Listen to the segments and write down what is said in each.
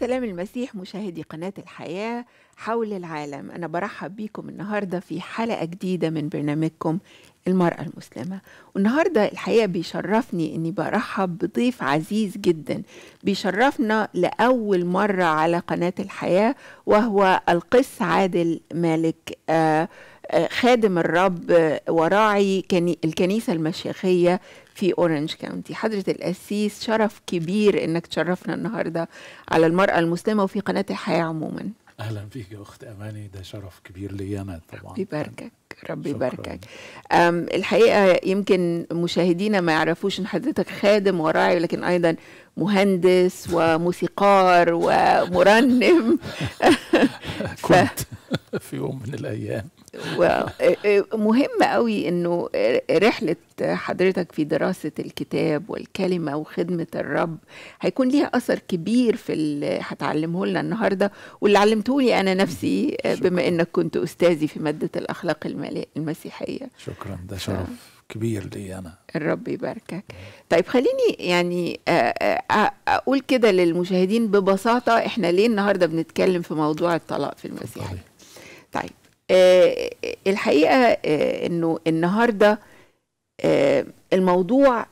سلام المسيح مشاهدي قناة الحياة حول العالم أنا برحب بيكم النهاردة في حلقة جديدة من برنامجكم المرأة المسلمة والنهاردة الحقيقة بيشرفني أني برحب بضيف عزيز جدا بيشرفنا لأول مرة على قناة الحياة وهو القس عادل مالك آه خادم الرب وراعي الكنيسة المشيخية في أورنج كاونتي حضرة الأسيس شرف كبير أنك تشرفنا النهاردة على المرأة المسلمة وفي قناة الحياة عموما أهلا فيك يا أخت أماني ده شرف كبير لي أنا طبعا رب يباركك رب يباركك الحقيقة يمكن مشاهدينا ما يعرفوش أن حضرتك خادم وراعي ولكن أيضا مهندس وموسيقار ومرنم كنت في يوم من الأيام ومهم قوي انه رحله حضرتك في دراسه الكتاب والكلمه وخدمه الرب هيكون ليها اثر كبير في اللي هتعلمه لنا النهارده واللي علمته لي انا نفسي بما انك كنت استاذي في ماده الاخلاق المسيحيه شكرا ده شرف كبير لي انا الرب يباركك طيب خليني يعني آه، آه، اقول كده للمشاهدين ببساطه احنا ليه النهارده بنتكلم في موضوع الطلاق في المسيح طيب آه، الحقيقه آه، انه النهارده آه، الموضوع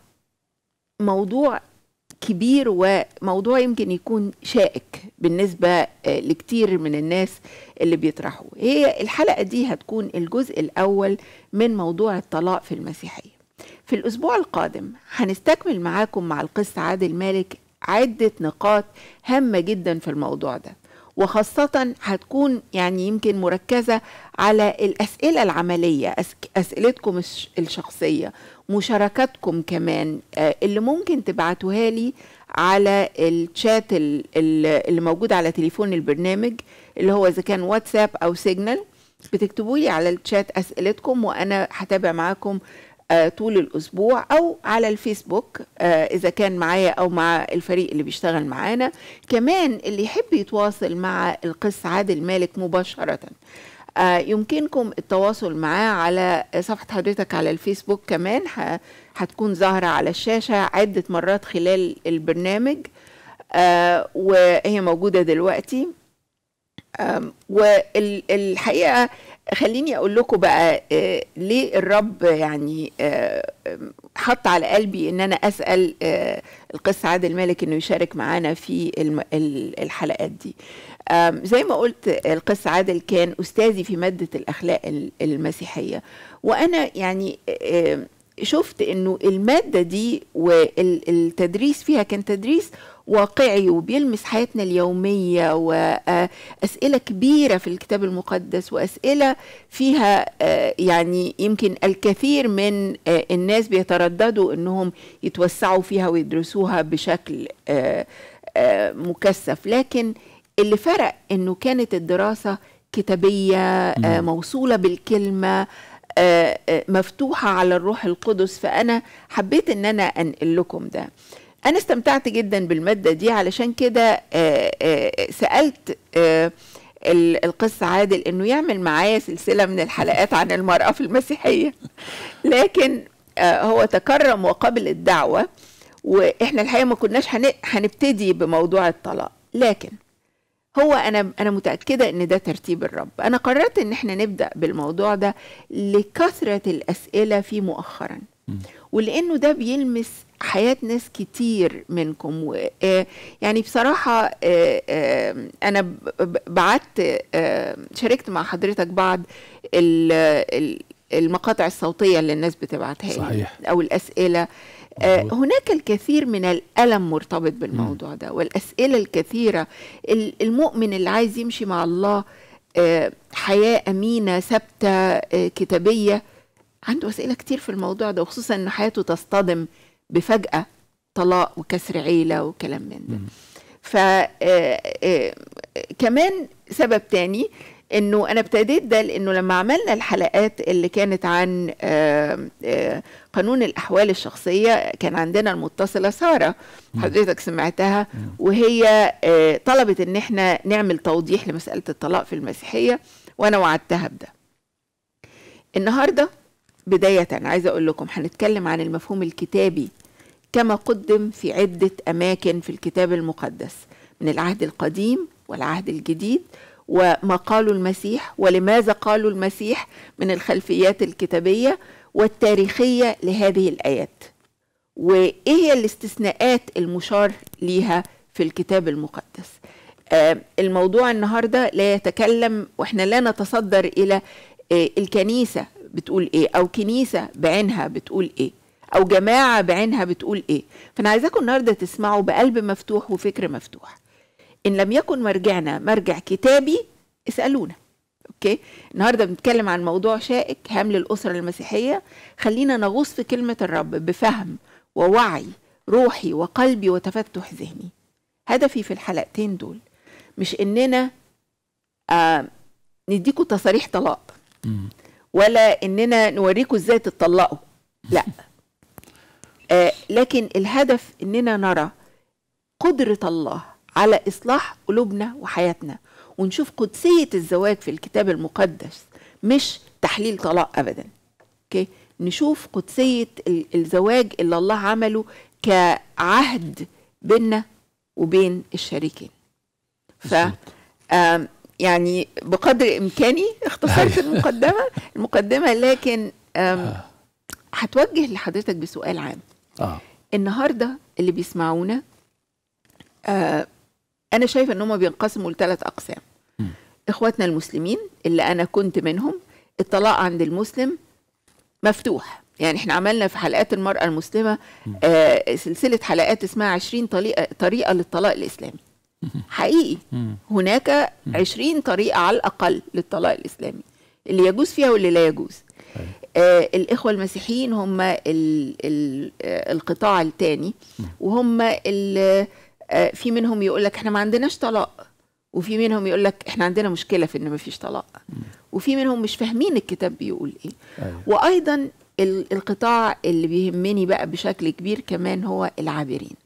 موضوع كبير وموضوع يمكن يكون شائك بالنسبة لكتير من الناس اللي بيطرحوه هي الحلقة دي هتكون الجزء الأول من موضوع الطلاق في المسيحية في الأسبوع القادم هنستكمل معاكم مع القس عادل مالك عدة نقاط هامة جدا في الموضوع ده وخاصة هتكون يعني يمكن مركزة على الأسئلة العملية أسئلتكم الشخصية مشاركاتكم كمان آه، اللي ممكن تبعتوها لي على الشات اللي موجود على تليفون البرنامج اللي هو إذا كان واتساب أو سيجنال بتكتبوا لي على الشات أسئلتكم وأنا هتابع معاكم آه، طول الأسبوع أو على الفيسبوك آه، إذا كان معايا أو مع الفريق اللي بيشتغل معانا كمان اللي يحب يتواصل مع القس عادل مالك مباشرة آه، يمكنكم التواصل معاه على صفحة حضرتك على الفيسبوك كمان هتكون ظاهرة على الشاشة عدة مرات خلال البرنامج وهي موجودة دلوقتي والحقيقة خليني اقول لكم بقى آه، ليه الرب يعني آه، حط على قلبي ان انا اسال آه، القس عادل مالك انه يشارك معانا في الحلقات دي زي ما قلت القس عادل كان استاذي في ماده الاخلاق المسيحيه وانا يعني شفت انه الماده دي والتدريس فيها كان تدريس واقعي وبيلمس حياتنا اليومية وأسئلة كبيرة في الكتاب المقدس وأسئلة فيها آه، يعني يمكن الكثير من آه، الناس بيترددوا أنهم يتوسعوا فيها ويدرسوها بشكل آه، مكثف لكن اللي فرق أنه كانت الدراسة كتابية نعم. موصولة بالكلمة مفتوحة على الروح القدس فأنا حبيت أن أنا أنقل لكم ده انا استمتعت جدا بالماده دي علشان كده آه، آه، سالت آه، القس عادل انه يعمل معايا سلسله من الحلقات عن المراه في المسيحيه لكن هو تكرم وقبل الدعوه واحنا الحقيقه ما كناش هنبتدي بموضوع الطلاق لكن هو انا انا متاكده ان ده ترتيب الرب انا قررت ان احنا نبدا بالموضوع ده لكثره الاسئله فيه مؤخرا ولانه ده بيلمس حياة ناس كتير منكم آه، يعني بصراحة آه، آه، أنا بعت شاركت مع حضرتك بعض المقاطع الصوتية اللي الناس بتبعتها صحيح. أو الأسئلة هناك الكثير من الألم مرتبط بالموضوع م. ده والأسئلة الكثيرة المؤمن اللي عايز يمشي مع الله حياة أمينة ثابتة كتابية عنده أسئلة كتير في الموضوع ده وخصوصا إن حياته تصطدم بفجأة طلاق وكسر عيلة وكلام من ده ف آه، آه، كمان سبب تاني انه انا ابتديت ده لانه لما عملنا الحلقات اللي كانت عن آه، قانون الاحوال الشخصيه كان عندنا المتصله ساره حضرتك سمعتها وهي طلبت ان احنا نعمل توضيح لمساله الطلاق في المسيحيه وانا وعدتها بده النهارده بداية عايزة أقول لكم هنتكلم عن المفهوم الكتابي كما قدم في عدة أماكن في الكتاب المقدس من العهد القديم والعهد الجديد وما قالوا المسيح ولماذا قالوا المسيح من الخلفيات الكتابية والتاريخية لهذه الآيات وإيه هي الاستثناءات المشار ليها في الكتاب المقدس آه الموضوع النهاردة لا يتكلم وإحنا لا نتصدر إلى آه، الكنيسة بتقول ايه او كنيسه بعينها بتقول ايه او جماعه بعينها بتقول ايه فانا عايزاكم النهارده تسمعوا بقلب مفتوح وفكر مفتوح ان لم يكن مرجعنا مرجع كتابي اسالونا اوكي النهارده بنتكلم عن موضوع شائك هام للاسره المسيحيه خلينا نغوص في كلمه الرب بفهم ووعي روحي وقلبي وتفتح ذهني هدفي في الحلقتين دول مش اننا آه نديكوا تصاريح طلاق ولا اننا نوريكم ازاي تتطلقوا لا آه لكن الهدف اننا نرى قدره الله على اصلاح قلوبنا وحياتنا ونشوف قدسيه الزواج في الكتاب المقدس مش تحليل طلاق ابدا اوكي نشوف قدسيه الزواج اللي الله عمله كعهد بيننا وبين الشريكين ف يعني بقدر امكاني اختصرت أيوة. المقدمه المقدمه لكن آه. هتوجه لحضرتك بسؤال عام آه. النهارده اللي بيسمعونا آه انا شايفه ان هم بينقسموا لثلاث اقسام م. اخواتنا المسلمين اللي انا كنت منهم الطلاق عند المسلم مفتوح يعني احنا عملنا في حلقات المرأة المسلمة آه سلسلة حلقات اسمها 20 طريقة, طريقة للطلاق الإسلامي حقيقي هناك عشرين طريقة على الأقل للطلاق الإسلامي اللي يجوز فيها واللي لا يجوز أيوة. آه الإخوة المسيحيين هم الـ الـ آه، القطاع الثاني وهم آه في منهم يقول لك احنا ما عندناش طلاق وفي منهم يقول لك احنا عندنا مشكلة في إن ما فيش طلاق وفي منهم مش فاهمين الكتاب بيقول إيه أيوة. وأيضا القطاع اللي بيهمني بقى بشكل كبير كمان هو العابرين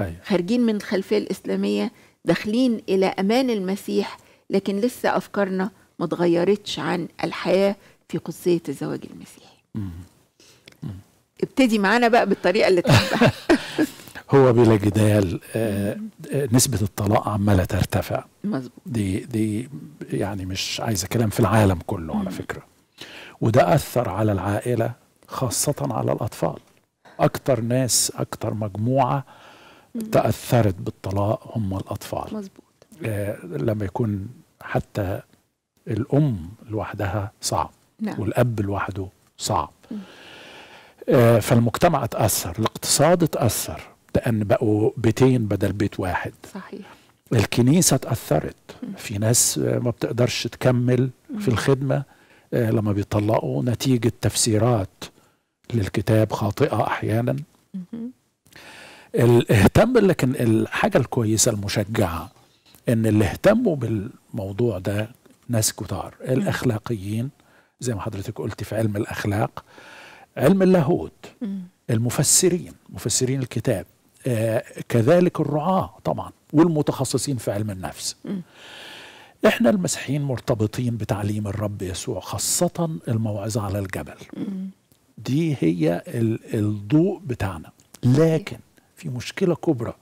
أيوة. خارجين من الخلفية الإسلامية داخلين إلى أمان المسيح لكن لسه أفكارنا ما اتغيرتش عن الحياة في قدسية الزواج المسيحي ابتدي معانا بقى بالطريقة اللي تحبها هو بلا جدال آه، آه، نسبة الطلاق عمالة ترتفع مظبوط. دي دي يعني مش عايزة كلام في العالم كله على فكرة وده أثر على العائلة خاصة على الأطفال أكتر ناس أكتر مجموعة تاثرت بالطلاق هم الاطفال مظبوط آه لما يكون حتى الام لوحدها صعب نعم. والاب لوحده صعب آه فالمجتمع تاثر الاقتصاد تاثر لان بقوا بيتين بدل بيت واحد صحيح الكنيسة اتأثرت في ناس ما بتقدرش تكمل في الخدمة آه، لما بيطلقوا نتيجة تفسيرات للكتاب خاطئة أحيانا اهتم لكن الحاجه الكويسه المشجعه ان اللي اهتموا بالموضوع ده ناس كتار الاخلاقيين زي ما حضرتك قلت في علم الاخلاق علم اللاهوت المفسرين مفسرين الكتاب آه كذلك الرعاه طبعا والمتخصصين في علم النفس م. احنا المسيحيين مرتبطين بتعليم الرب يسوع خاصه الموعظه على الجبل م. دي هي الضوء بتاعنا لكن في مشكلة كبرى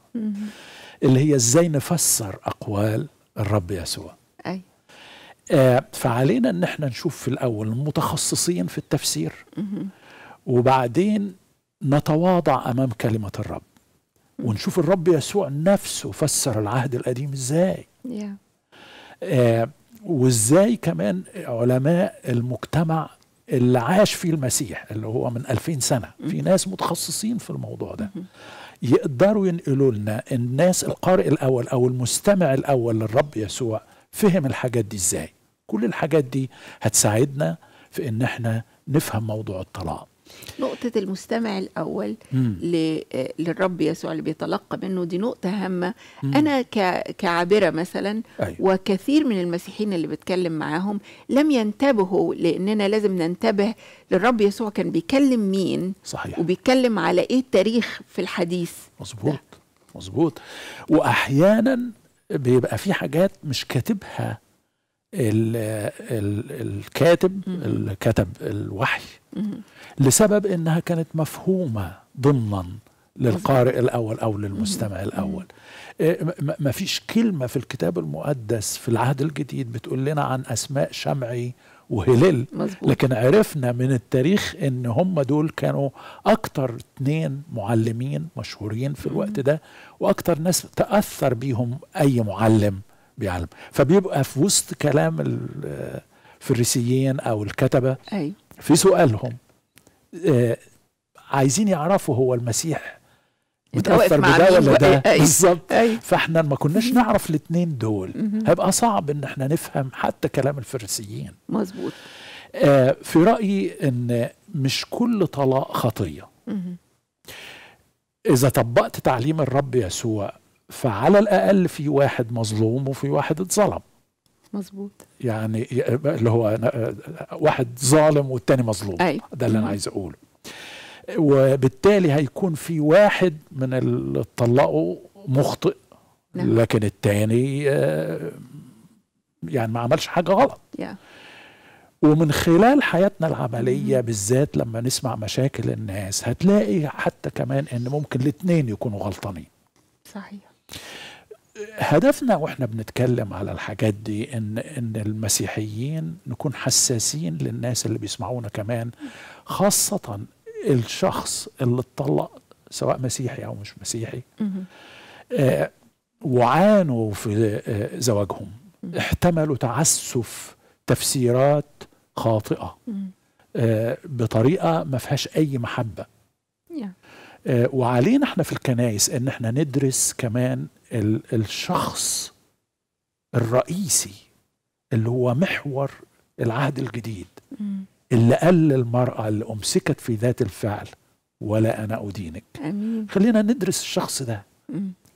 اللي هي ازاي نفسر أقوال الرب يسوع أي. آه فعلينا ان احنا نشوف في الاول متخصصين في التفسير وبعدين نتواضع امام كلمه الرب ونشوف الرب يسوع نفسه فسر العهد القديم ازاي آه وازاي كمان علماء المجتمع اللي عاش فيه المسيح اللي هو من 2000 سنه في ناس متخصصين في الموضوع ده يقدروا ينقلوا لنا الناس القارئ الاول او المستمع الاول للرب يسوع فهم الحاجات دي ازاي كل الحاجات دي هتساعدنا في ان احنا نفهم موضوع الطلاق نقطة المستمع الأول مم. آه، للرب يسوع اللي بيتلقى منه دي نقطة هامة أنا كعابرة مثلا أيوة. وكثير من المسيحيين اللي بتكلم معاهم لم ينتبهوا لأننا لازم ننتبه للرب يسوع كان بيكلم مين صحيح. وبيتكلم على إيه التاريخ في الحديث مظبوط مظبوط وأحيانا بيبقى في حاجات مش كاتبها ال ال الكاتب اللي كتب الوحي لسبب انها كانت مفهومه ضمنا للقارئ الاول او للمستمع الاول إيه، ما فيش كلمه في الكتاب المقدس في العهد الجديد بتقول لنا عن اسماء شمعي وهلال لكن عرفنا من التاريخ ان هم دول كانوا اكتر اتنين معلمين مشهورين في الوقت ده واكتر ناس تاثر بيهم اي معلم بيعلم فبيبقى في وسط كلام الفريسيين او الكتبه أي. في سؤالهم آه، عايزين يعرفوا هو المسيح متاثر بده ولا ده بالظبط فاحنا ما كناش نعرف الاثنين دول هيبقى صعب ان احنا نفهم حتى كلام الفريسيين مظبوط آه في رايي ان مش كل طلاق خطيه اذا طبقت تعليم الرب يسوع فعلى الاقل في واحد مظلوم وفي واحد اتظلم مظبوط يعني اللي هو واحد ظالم والتاني مظلوم أي. ده اللي انا عايز اقوله وبالتالي هيكون في واحد من اللي اتطلقوا مخطئ نعم. لكن التاني آه، يعني ما عملش حاجه غلط yeah. ومن خلال حياتنا العملية بالذات لما نسمع مشاكل الناس هتلاقي حتى كمان ان ممكن الاثنين يكونوا غلطانين صحيح هدفنا واحنا بنتكلم على الحاجات دي ان ان المسيحيين نكون حساسين للناس اللي بيسمعونا كمان خاصه الشخص اللي اتطلق سواء مسيحي او مش مسيحي آه وعانوا في آه زواجهم احتملوا تعسف تفسيرات خاطئه آه بطريقه ما فيهاش اي محبه آه، وعلينا احنا في الكنائس ان احنا ندرس كمان الشخص الرئيسي اللي هو محور العهد الجديد اللي قال للمرأة اللي أمسكت في ذات الفعل ولا أنا أدينك أمين. خلينا ندرس الشخص ده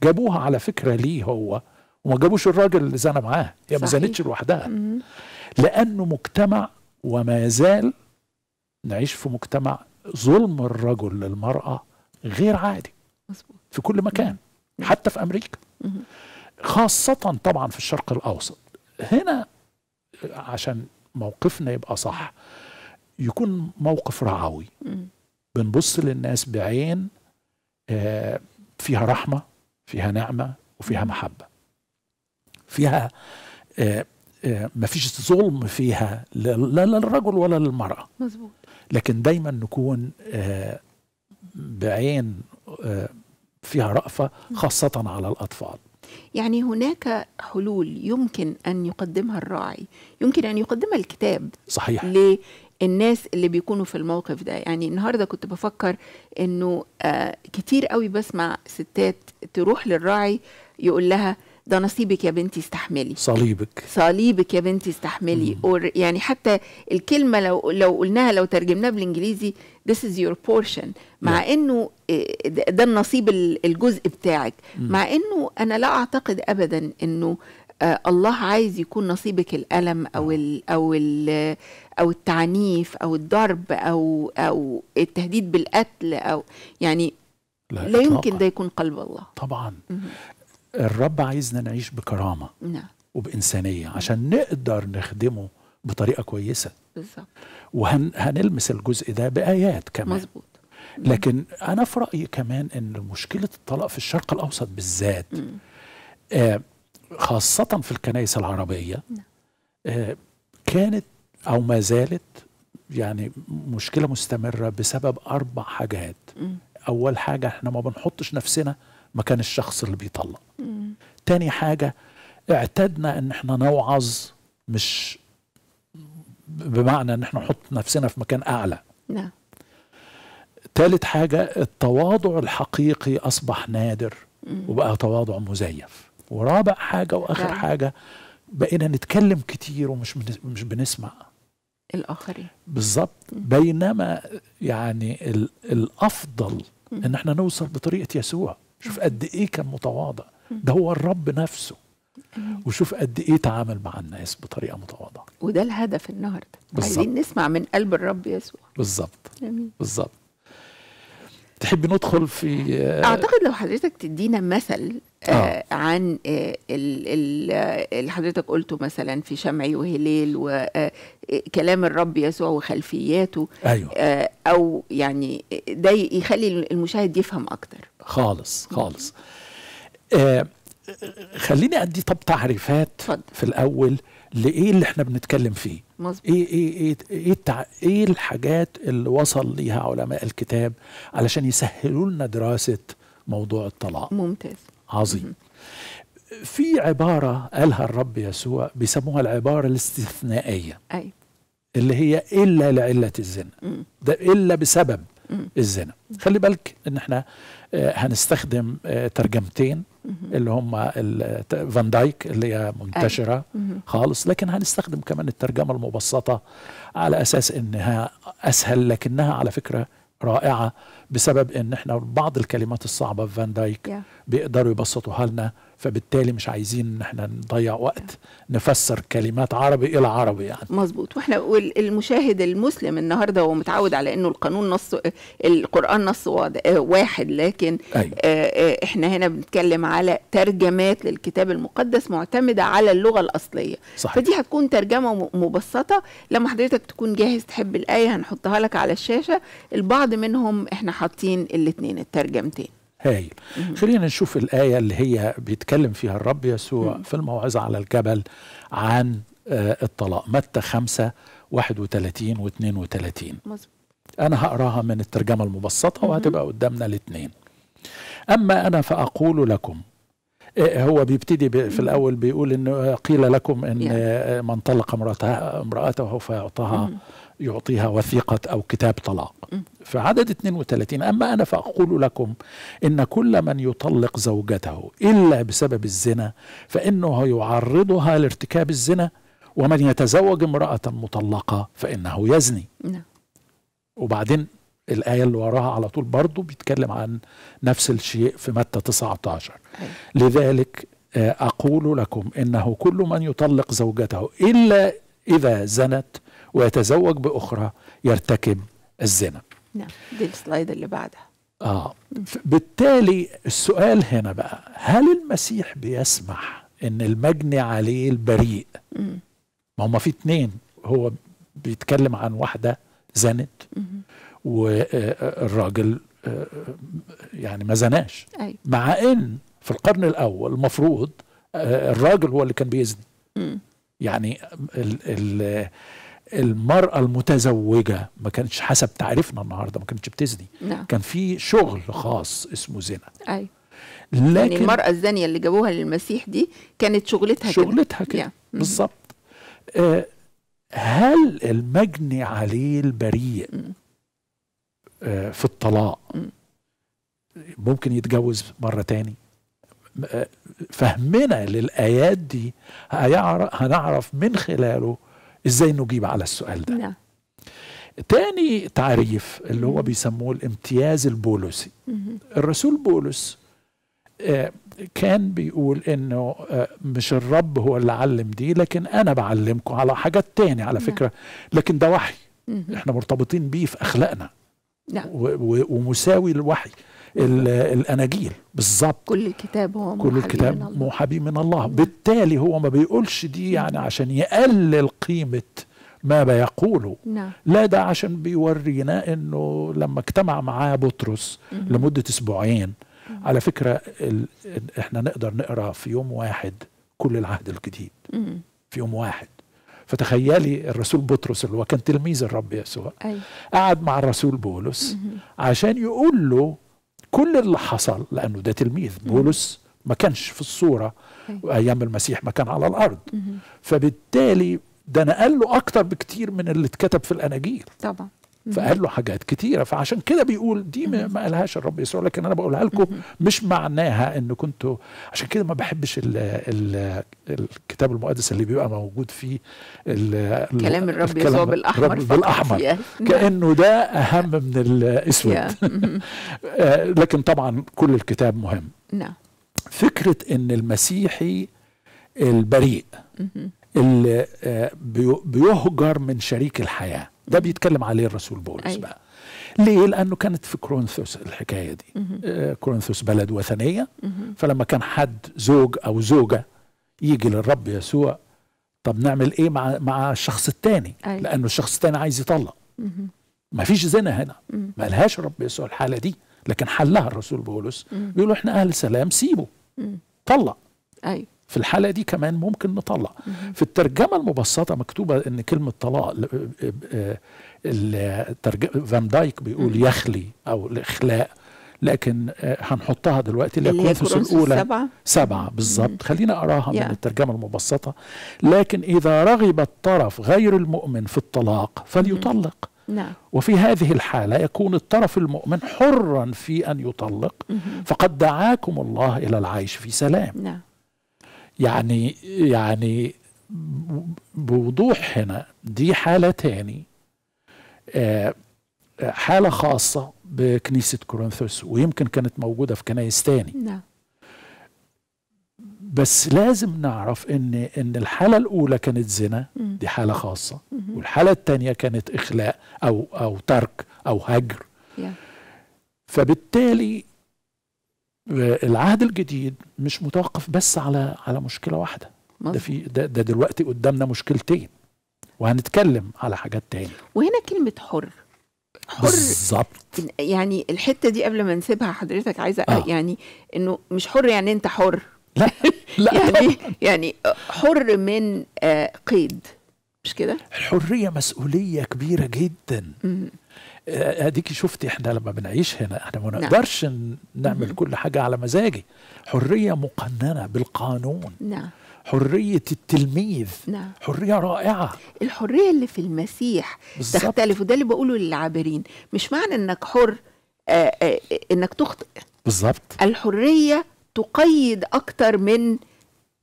جابوها على فكرة ليه هو وما جابوش الراجل اللي زنى معاه هي ما زنتش لوحدها لأنه مجتمع وما زال نعيش في مجتمع ظلم الرجل للمرأة غير عادي في كل مكان حتى في امريكا خاصه طبعا في الشرق الاوسط هنا عشان موقفنا يبقى صح يكون موقف رعوي بنبص للناس بعين آه، فيها رحمه فيها نعمه وفيها محبه فيها آه، آه، مفيش ظلم فيها لا للرجل ولا للمراه مظبوط لكن دايما نكون آه بعين آه، فيها رأفة خاصة على الأطفال يعني هناك حلول يمكن أن يقدمها الراعي يمكن أن يقدمها الكتاب صحيح للناس اللي بيكونوا في الموقف ده يعني النهاردة كنت بفكر أنه آه، كتير قوي بسمع ستات تروح للراعي يقول لها ده نصيبك يا بنتي استحملي صليبك صليبك يا بنتي استحملي اور يعني حتى الكلمه لو لو قلناها لو ترجمناها بالانجليزي this is your portion مع yeah. نعم. انه آه، ده النصيب الجزء بتاعك مم. مع انه انا لا اعتقد ابدا انه آه الله عايز يكون نصيبك الالم او نعم. الـ او الـ او التعنيف او الضرب او او التهديد بالقتل او يعني لا, لا يمكن ده يكون قلب الله طبعا الرب عايزنا نعيش بكرامه نعم وبانسانيه عشان نقدر نخدمه بطريقه كويسه بالظبط وهنلمس الجزء ده بايات كمان مظبوط لكن انا في رايي كمان ان مشكله الطلاق في الشرق الاوسط بالذات آه خاصه في الكنائس العربيه نعم. آه كانت او ما زالت يعني مشكله مستمره بسبب اربع حاجات اول حاجه احنا ما بنحطش نفسنا مكان الشخص اللي بيطلق مم. تاني حاجة اعتدنا ان احنا نوعظ مش بمعنى ان احنا نحط نفسنا في مكان اعلى نعم تالت حاجة التواضع الحقيقي اصبح نادر مم. وبقى تواضع مزيف ورابع حاجة واخر نعم. حاجة بقينا نتكلم كتير ومش مش بنسمع الاخرين بالظبط بينما يعني الافضل ان احنا نوصل بطريقه يسوع شوف قد ايه كان متواضع ده هو الرب نفسه وشوف قد ايه تعامل مع الناس بطريقه متواضعه وده الهدف النهارده عايزين نسمع من قلب الرب يسوع بالظبط بالظبط تحبي ندخل في اعتقد لو حضرتك تدينا مثل آه. آه. عن آه، آه، اللي حضرتك قلته مثلا في شمعي وهليل وكلام الرب يسوع وخلفياته أيوه. او يعني ده يخلي المشاهد يفهم اكتر خالص خالص آه خليني ادي طب تعريفات فضل. في الاول لايه اللي احنا بنتكلم فيه مظبوط ايه ايه ايه ايه, إيه الحاجات اللي وصل ليها علماء الكتاب علشان يسهلوا لنا دراسه موضوع الطلاق ممتاز عظيم في عبارة قالها الرب يسوع بيسموها العبارة الاستثنائية أي. اللي هي إلا لعلة الزنا ده إلا بسبب الزنا خلي بالك إن احنا آه، هنستخدم آه، ترجمتين اللي هم آه، فان دايك اللي هي منتشرة خالص لكن هنستخدم كمان الترجمة المبسطة على أساس إنها أسهل لكنها على فكرة رائعة بسبب ان احنا بعض الكلمات الصعبه في فان دايك yeah. بيقدروا يبسطوها لنا فبالتالي مش عايزين ان احنا نضيع وقت نفسر كلمات عربي الى عربي يعني مظبوط واحنا المشاهد المسلم النهارده هو متعود على انه القانون نص القران نص واحد لكن أيوة. آه، آه، احنا هنا بنتكلم على ترجمات للكتاب المقدس معتمده على اللغه الاصليه صحيح. فدي هتكون ترجمه مبسطه لما حضرتك تكون جاهز تحب الايه هنحطها لك على الشاشه البعض منهم احنا حاطين الاثنين الترجمتين هايل خلينا نشوف الآية اللي هي بيتكلم فيها الرب يسوع في الموعظة على الجبل عن آه، الطلاق متى 5 31 و 32 مظبوط أنا هقراها من الترجمة المبسطة وهتبقى قدامنا الاثنين أما أنا فأقول لكم إيه، هو بيبتدي في الأول بيقول إن آه، قيل لكم إن آه، من طلق امرأته امرأته فيعطاها يعطيها وثيقة أو كتاب طلاق فعدد 32 أما أنا فأقول لكم إن كل من يطلق زوجته إلا بسبب الزنا فإنه يعرضها لارتكاب الزنا ومن يتزوج امرأة مطلقة فإنه يزني نعم. وبعدين الآية اللي وراها على طول برضه بيتكلم عن نفس الشيء في متى 19 أيوة. لذلك آه، أقول لكم إنه كل من يطلق زوجته إلا إذا زنت ويتزوج باخرى يرتكب الزنا نعم دي السلايد اللي بعدها اه بالتالي السؤال هنا بقى هل المسيح بيسمح ان المجني عليه البريء ما هما في اتنين هو بيتكلم عن واحده زنت والراجل آه، يعني ما زناش أيوة. مع ان في القرن الاول المفروض آه، الراجل هو اللي كان بيزني يعني الـ الـ المرأة المتزوجة ما كانتش حسب تعريفنا النهاردة ما كانتش بتزني نعم. كان في شغل خاص اسمه زنا أيوة. لكن يعني المرأة الزانية اللي جابوها للمسيح دي كانت شغلتها, شغلتها كده شغلتها كده mm. بالظبط آه هل المجني عليه البريء mm. آه في الطلاق م. Mm. ممكن يتجوز مرة تاني آه، فهمنا للآيات دي هنعرف من خلاله ازاي نجيب على السؤال ده نعم. تاني تعريف اللي هو بيسموه الامتياز البولسي الرسول بولس آه، كان بيقول انه آه، مش الرب هو اللي علم دي لكن انا بعلمكم على حاجات تاني على نعم. فكره لكن ده وحي احنا مرتبطين بيه في اخلاقنا نعم. ومساوي للوحي الاناجيل بالظبط كل الكتاب هو كل الكتاب به من الله بالتالي هو ما بيقولش دي يعني عشان يقلل قيمه ما بيقوله نعم. لا ده عشان بيورينا انه لما اجتمع معاه بطرس لمده اسبوعين على فكره ال... احنا نقدر نقرا في يوم واحد كل العهد الجديد مم. في يوم واحد فتخيلي الرسول بطرس اللي هو كان تلميذ الرب يسوع أي. قعد مع الرسول بولس عشان يقول له كل اللي حصل لانه ده تلميذ بولس ما كانش في الصوره إيه. ايام المسيح ما كان على الارض فبالتالي ده نقل له اكتر بكتير من اللي اتكتب في الاناجيل طبعا فقال له حاجات كتيره فعشان كده بيقول دي ما قالهاش الرب يسوع لكن انا بقولها لكم مش معناها ان كنتوا عشان كده ما بحبش الـ الـ الكتاب المقدس اللي بيبقى موجود فيه الـ كلام الرب يسوع بالاحمر بالاحمر كانه ده اهم من الاسود آه، لكن طبعا كل الكتاب مهم نعم فكره ان المسيحي البريء اللي آه، بيهجر من شريك الحياه ده بيتكلم عليه الرسول بولس أيوة. بقى ليه؟ لأنه كانت في كورنثوس الحكاية دي آه كورنثوس بلد وثنية فلما كان حد زوج أو زوجة يجي للرب يسوع طب نعمل إيه مع مع الشخص الثاني أيوة. لأنه الشخص الثاني عايز يطلق ما فيش زنا هنا ما لهاش الرب يسوع الحالة دي لكن حلها الرسول بولس بيقولوا احنا أهل سلام سيبه طلق أيوة في الحالة دي كمان ممكن نطلق في الترجمة المبسطة مكتوبة ان كلمة طلاق آه، آه، فان دايك بيقول يخلي او الاخلاء لكن آه، هنحطها دلوقتي اللي هي الاولى سبعه سبعه بالظبط خلينا اراها yeah. من الترجمه المبسطه لكن اذا رغب الطرف غير المؤمن في الطلاق فليطلق نعم. وفي هذه الحالة يكون الطرف المؤمن حرا في أن يطلق فقد دعاكم الله إلى العيش في سلام نعم. يعني يعني بوضوح هنا دي حالة تاني آه، آه، حالة خاصة بكنيسة كورنثوس ويمكن كانت موجودة في كنايس تاني نعم بس لازم نعرف ان ان الحاله الاولى كانت زنا دي حاله خاصه والحاله الثانيه كانت اخلاء او او ترك او هجر فبالتالي العهد الجديد مش متوقف بس على على مشكله واحده مصر. ده في ده, ده دلوقتي قدامنا مشكلتين وهنتكلم على حاجات تاني وهنا كلمه حر حر بالظبط يعني الحته دي قبل ما نسيبها حضرتك عايزه آه. يعني انه مش حر يعني انت حر لا لا يعني يعني حر من آه قيد مش كده الحريه مسؤوليه كبيره جدا م- هذيك شفتي احنا لما بنعيش هنا احنا ما نعم. نقدرش نعم. نعمل كل حاجه على مزاجي حريه مقننه بالقانون نعم حرية التلميذ نعم. حرية رائعة الحرية اللي في المسيح بالزبط. تختلف وده اللي بقوله للعابرين مش معنى انك حر آآ آه، آآ آه، انك تخطئ بالظبط الحرية تقيد اكتر من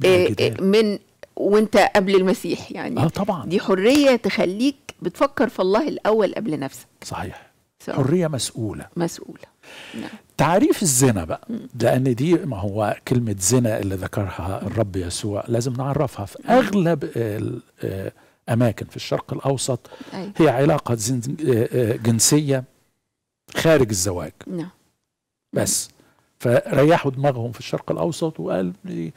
آه، من وانت قبل المسيح يعني اه طبعا دي حريه تخليك بتفكر في الله الأول قبل نفسك صحيح سؤال. حرية مسؤولة مسؤولة نعم. تعريف الزنا بقى م. لأن دي ما هو كلمة زنا اللي ذكرها الرب يسوع لازم نعرفها في أغلب آه، أماكن في الشرق الأوسط أي. أيوة. هي علاقة آه، آه، جنسية خارج الزواج نعم بس فريحوا دماغهم في الشرق الاوسط وقال في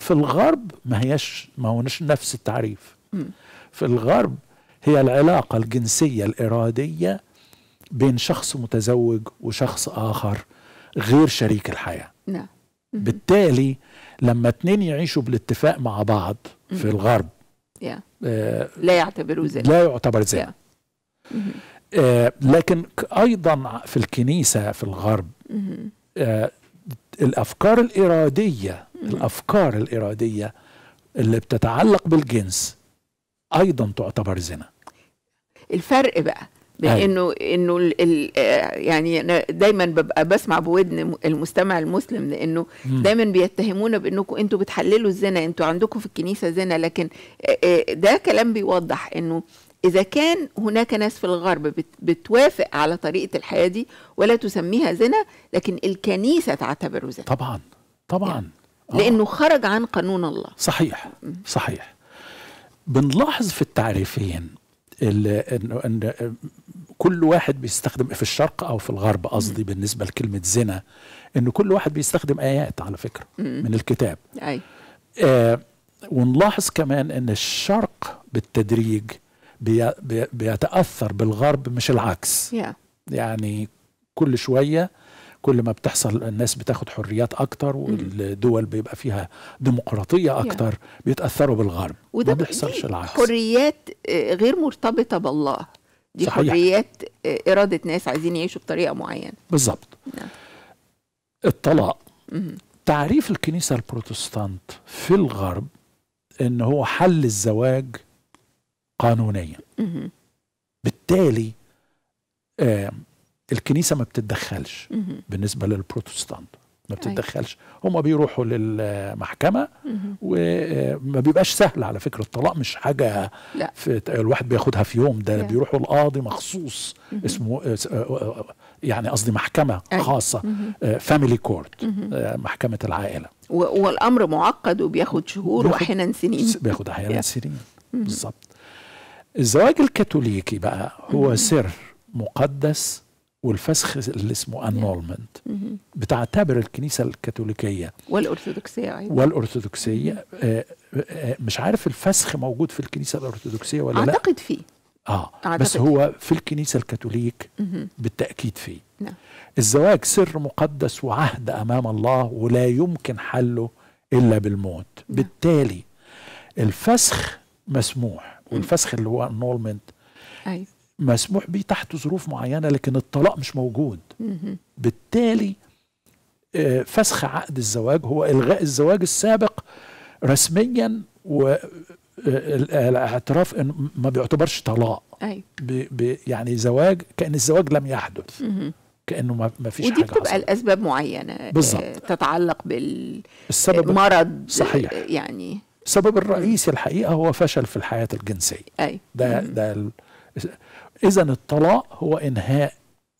في الغرب ما هياش ما هوش نفس التعريف في الغرب هي العلاقة الجنسية الإرادية بين شخص متزوج وشخص آخر غير شريك الحياة نعم بالتالي لما اتنين يعيشوا بالاتفاق مع بعض في الغرب آه، لا يعتبروا زنا لا يعتبر زنا آه، لكن ايضا في الكنيسه في الغرب آه، الافكار الاراديه الافكار الاراديه اللي بتتعلق بالجنس ايضا تعتبر زنا الفرق بقى أيوة. بانه أيوة. انه يعني انا دايما ببقى بسمع بودن المستمع المسلم لانه دايما بيتهمونا بانكم انتوا بتحللوا الزنا انتوا عندكم في الكنيسه زنا لكن ده كلام بيوضح انه إذا كان هناك ناس في الغرب بتوافق على طريقة الحياة دي ولا تسميها زنا لكن الكنيسة تعتبره زنا طبعا طبعا يعني. لأنه خرج عن قانون الله صحيح صحيح بنلاحظ في التعريفين ان كل واحد بيستخدم في الشرق او في الغرب قصدي بالنسبه لكلمه زنا ان كل واحد بيستخدم ايات على فكره من الكتاب اي آه ونلاحظ كمان ان الشرق بالتدريج بي بيتاثر بالغرب مش العكس يعني كل شويه كل ما بتحصل الناس بتاخد حريات اكتر والدول بيبقى فيها ديمقراطيه اكتر بيتاثروا بالغرب وده ما بيحصلش العكس حريات آه، غير مرتبطه بالله دي صحيح. حريات آه، اراده ناس عايزين يعيشوا بطريقه معينه بالظبط نعم. الطلاق مم. تعريف الكنيسه البروتستانت في الغرب ان هو حل الزواج قانونيا مم. بالتالي الكنيسه ما بتتدخلش بالنسبه للبروتستانت ما أيوة. بتتدخلش هم بيروحوا للمحكمه وما آه، بيبقاش سهل على فكره الطلاق مش حاجه لا. في الواحد بياخدها في يوم ده بيروحوا القاضي مخصوص اسمه آه، آه، يعني قصدي محكمه أيوة. خاصه فاميلي كورت محكمه العائله والامر معقد وبياخد شهور واحيانا سنين بياخد احيانا سنين بالظبط الزواج الكاثوليكي بقى هو سر مقدس والفسخ اللي اسمه انولمنت mm-hmm. بتعتبر الكنيسه الكاثوليكيه والارثوذكسيه ايضا والارثوذكسيه mm-hmm. آه، آه، آه، مش عارف الفسخ موجود في الكنيسه الارثوذكسيه ولا أعتقد لا اعتقد فيه اه أعتقد بس هو في الكنيسه الكاثوليك mm-hmm. بالتاكيد فيه نعم. الزواج سر مقدس وعهد امام الله ولا يمكن حله الا بالموت نعم. بالتالي الفسخ مسموح mm. والفسخ اللي هو انولمنت أيوة. مسموح به تحت ظروف معينه لكن الطلاق مش موجود بالتالي آه، فسخ عقد الزواج هو الغاء الزواج السابق رسميا و آه، آه، الاعتراف ان ما بيعتبرش طلاق أيوة. ب يعني زواج كان الزواج لم يحدث كانه ما فيش ودي حاجه بتبقى حصل. الاسباب معينه بالظبط تتعلق بالمرض صحيح يعني السبب الرئيسي الحقيقه هو فشل في الحياه الجنسيه أيوة. ده ده اذا الطلاق هو انهاء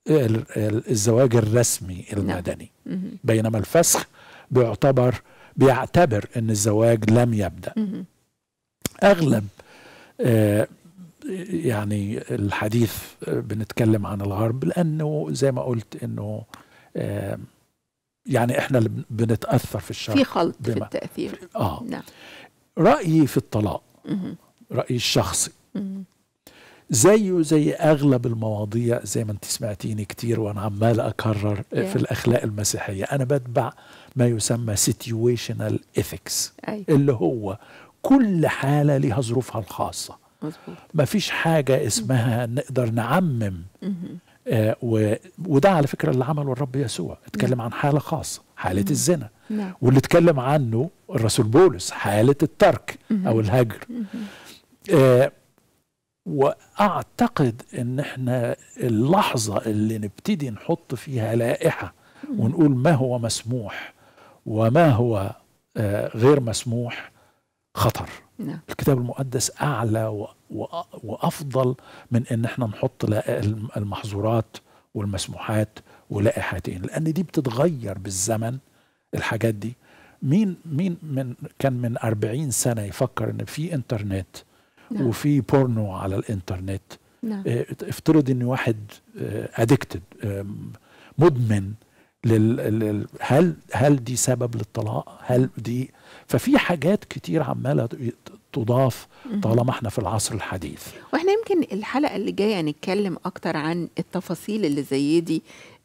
الزواج الرسمي نعم. المدني بينما الفسخ بيعتبر بيعتبر ان الزواج لم يبدا اغلب آه، يعني الحديث آه، بنتكلم عن الغرب لانه زي ما قلت انه آه، يعني احنا اللي بنتاثر في الشرق في خلط في التاثير اه نعم. رايي في الطلاق رايي الشخصي زيه زي اغلب المواضيع زي ما انت سمعتيني كتير وانا عمال اكرر yeah. في الاخلاق المسيحيه انا بتبع ما يسمى situational ethics أيوة. اللي هو كل حاله ليها ظروفها الخاصه مظبوط مفيش حاجه اسمها نقدر نعمم آه و... وده على فكره اللي عمله الرب يسوع اتكلم نعم. عن حاله خاصه حاله نعم. الزنا نعم. واللي اتكلم عنه الرسول بولس حاله الترك او الهجر آه واعتقد ان احنا اللحظه اللي نبتدي نحط فيها لائحه ونقول ما هو مسموح وما هو آه، غير مسموح خطر نعم. الكتاب المقدس اعلى وافضل من ان احنا نحط المحظورات والمسموحات ولائحتين لان دي بتتغير بالزمن الحاجات دي مين مين من كان من 40 سنه يفكر ان في انترنت نعم. وفي بورنو على الانترنت نعم. آه، افترض ان واحد ادكتد آه، آه، مدمن لل... هل هل دي سبب للطلاق هل دي ففي حاجات كتير عماله تضاف طالما احنا في العصر الحديث واحنا يمكن الحلقه اللي جايه نتكلم اكتر عن التفاصيل اللي زي دي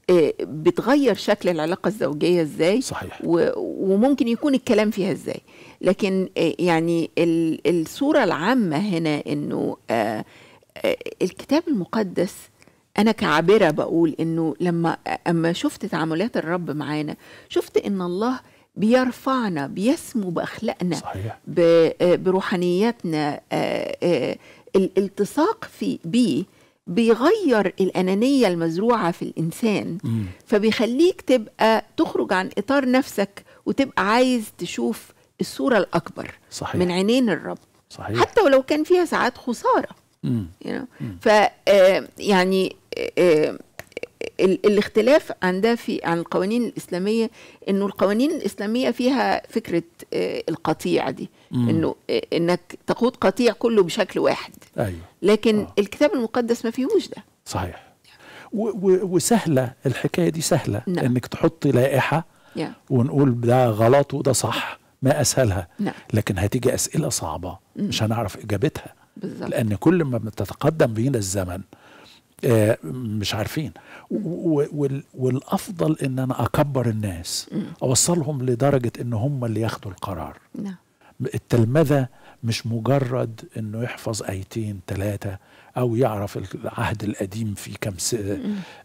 آه، بتغير شكل العلاقة الزوجية ازاي صحيح وممكن يكون الكلام فيها ازاي لكن آه، يعني الصورة العامة هنا انه آه، الكتاب المقدس انا كعابرة بقول انه لما اما شفت تعاملات الرب معانا شفت ان الله بيرفعنا بيسمو باخلاقنا صحيح. بروحانياتنا الالتصاق في بيه بيغير الأنانية المزروعة في الإنسان مم. فبيخليك تبقى تخرج عن إطار نفسك وتبقى عايز تشوف الصورة الأكبر صحيح. من عينين الرب صحيح. حتى ولو كان فيها ساعات خسارة ف آه، يعني آه، آه، الاختلاف عن ده في عن القوانين الاسلاميه انه القوانين الاسلاميه فيها فكره آه، القطيع دي مم. انه آه، انك تقود قطيع كله بشكل واحد أيوة. لكن آه. الكتاب المقدس ما فيهوش ده صحيح وسهله الحكايه دي سهله نعم. انك تحطي لائحه yeah. ونقول ده غلط وده صح ما اسهلها نعم. لكن هتيجي اسئله صعبه مم. مش هنعرف اجابتها بالزبط. لان كل ما بتتقدم بينا الزمن آه، مش عارفين والافضل ان انا اكبر الناس اوصلهم لدرجه ان هم اللي ياخدوا القرار نعم التلمذه مش مجرد انه يحفظ ايتين ثلاثه او يعرف العهد القديم في كم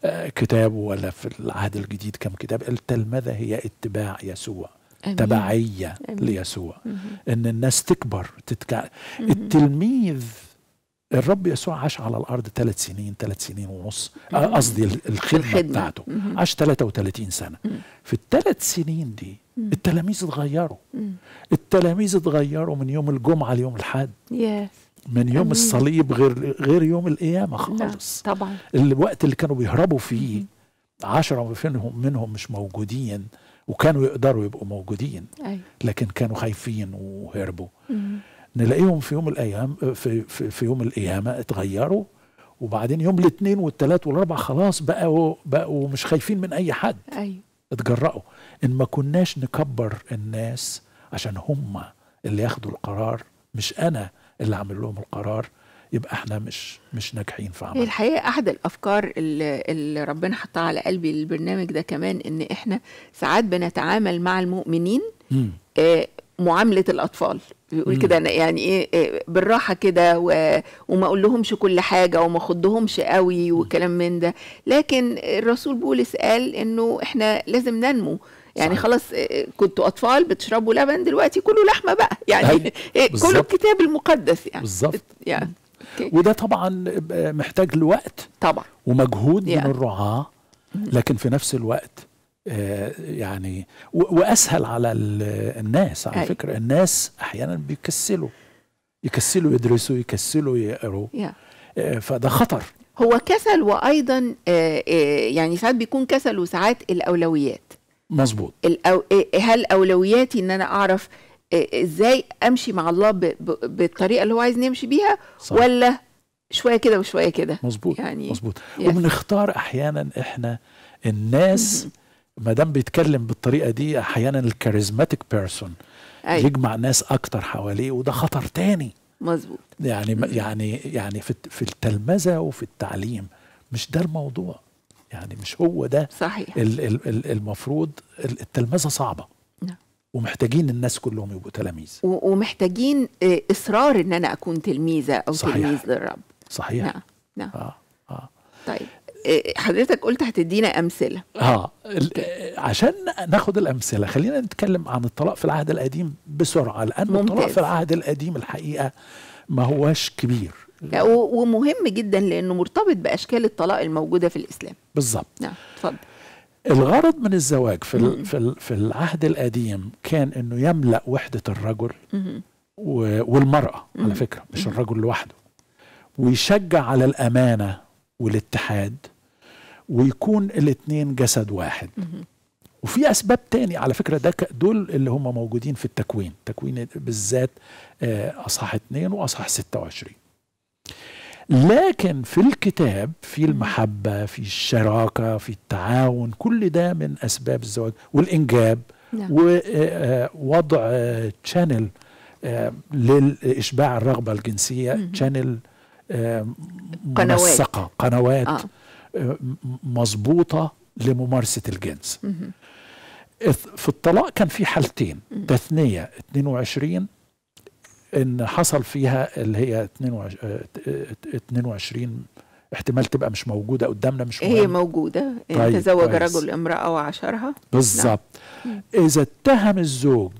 آه، كتاب ولا في العهد الجديد كم كتاب التلمذه هي اتباع يسوع أمين. تبعيه أمين. ليسوع مم. ان الناس تكبر تتكع... التلميذ الرب يسوع عاش على الارض ثلاث سنين ثلاث سنين ونص آه، قصدي الخدمه, الخدمة. بتاعته مم. عاش 33 سنه مم. في الثلاث سنين دي مم. التلاميذ اتغيروا التلاميذ اتغيروا من يوم الجمعه ليوم الاحد من يوم أمين. الصليب غير غير يوم القيامه نعم، خالص طبعا الوقت اللي كانوا بيهربوا فيه عشرة منهم منهم مش موجودين وكانوا يقدروا يبقوا موجودين أي. لكن كانوا خايفين وهربوا مم. نلاقيهم في يوم الايام في, في, في يوم القيامه اتغيروا وبعدين يوم الاثنين والثلاث والاربع خلاص بقوا بقوا مش خايفين من اي حد ايوه اتجرأوا ان ما كناش نكبر الناس عشان هم اللي ياخدوا القرار مش انا اللي عامل لهم القرار يبقى احنا مش مش ناجحين في عملنا الحقيقه احد الافكار اللي, اللي ربنا حطها على قلبي للبرنامج ده كمان ان احنا ساعات بنتعامل مع المؤمنين آه معامله الاطفال بيقول كده انا يعني إيه،, ايه بالراحه كده وما اقول لهمش كل حاجه وما اخضهمش قوي وكلام من ده لكن الرسول بولس قال انه احنا لازم ننمو يعني صحيح. خلاص إيه، كنتوا اطفال بتشربوا لبن دلوقتي كله لحمه بقى يعني أيوة، إيه، كله الكتاب المقدس يعني بالظبط يعني وده طبعا محتاج لوقت طبعا ومجهود يعني. من الرعاه لكن في نفس الوقت آه، يعني واسهل على الناس على أي. فكره الناس احيانا بيكسلوا يكسلوا يدرسوا يكسلوا يقروا yeah. آه، فده خطر هو كسل وايضا آه، يعني ساعات بيكون كسل وساعات الاولويات مظبوط الأو... هل اولوياتي ان انا اعرف ازاي امشي مع الله ب... ب... بالطريقه اللي هو عايزني امشي بيها صح. ولا شويه كده وشويه كده مظبوط يعني مظبوط وبنختار احيانا احنا الناس ما دام بيتكلم بالطريقه دي احيانا الكاريزماتيك بيرسون أيوة. يجمع ناس اكتر حواليه وده خطر تاني مظبوط يعني م. يعني يعني في في التلمذه وفي التعليم مش ده الموضوع يعني مش هو ده صحيح المفروض التلمذه صعبه نعم. ومحتاجين الناس كلهم يبقوا تلاميذ ومحتاجين آه، اصرار ان انا اكون تلميذه او صحيح. تلميذ للرب صحيح نعم نعم آه. آه. طيب حضرتك قلت هتدينا امثله اه عشان ناخد الامثله خلينا نتكلم عن الطلاق في العهد القديم بسرعه لان ممتاز. الطلاق في العهد القديم الحقيقه ما هواش كبير ومهم جدا لانه مرتبط باشكال الطلاق الموجوده في الاسلام بالظبط نعم اتفضل الغرض من الزواج في ال في, ال في العهد القديم كان انه يملا وحده الرجل والمراه على فكره مش الرجل لوحده ويشجع على الامانه والاتحاد ويكون الاثنين جسد واحد وفي اسباب تاني على فكره ده دول اللي هم موجودين في التكوين تكوين بالذات اصح 2 واصح 26 لكن في الكتاب في المحبه في الشراكه في التعاون كل ده من اسباب الزواج والانجاب نعم. ووضع آه، آه، تشانل آه، لاشباع الرغبه الجنسيه تشانل منسقه قنوات مظبوطة لممارسة الجنس في الطلاق كان في حالتين تثنية 22 ان حصل فيها اللي هي 22 اه، احتمال تبقى مش موجودة قدامنا مش مهم. هي موجودة طيب تزوج طيب. رجل امرأة وعشرها بالظبط نعم. إذا اتهم الزوج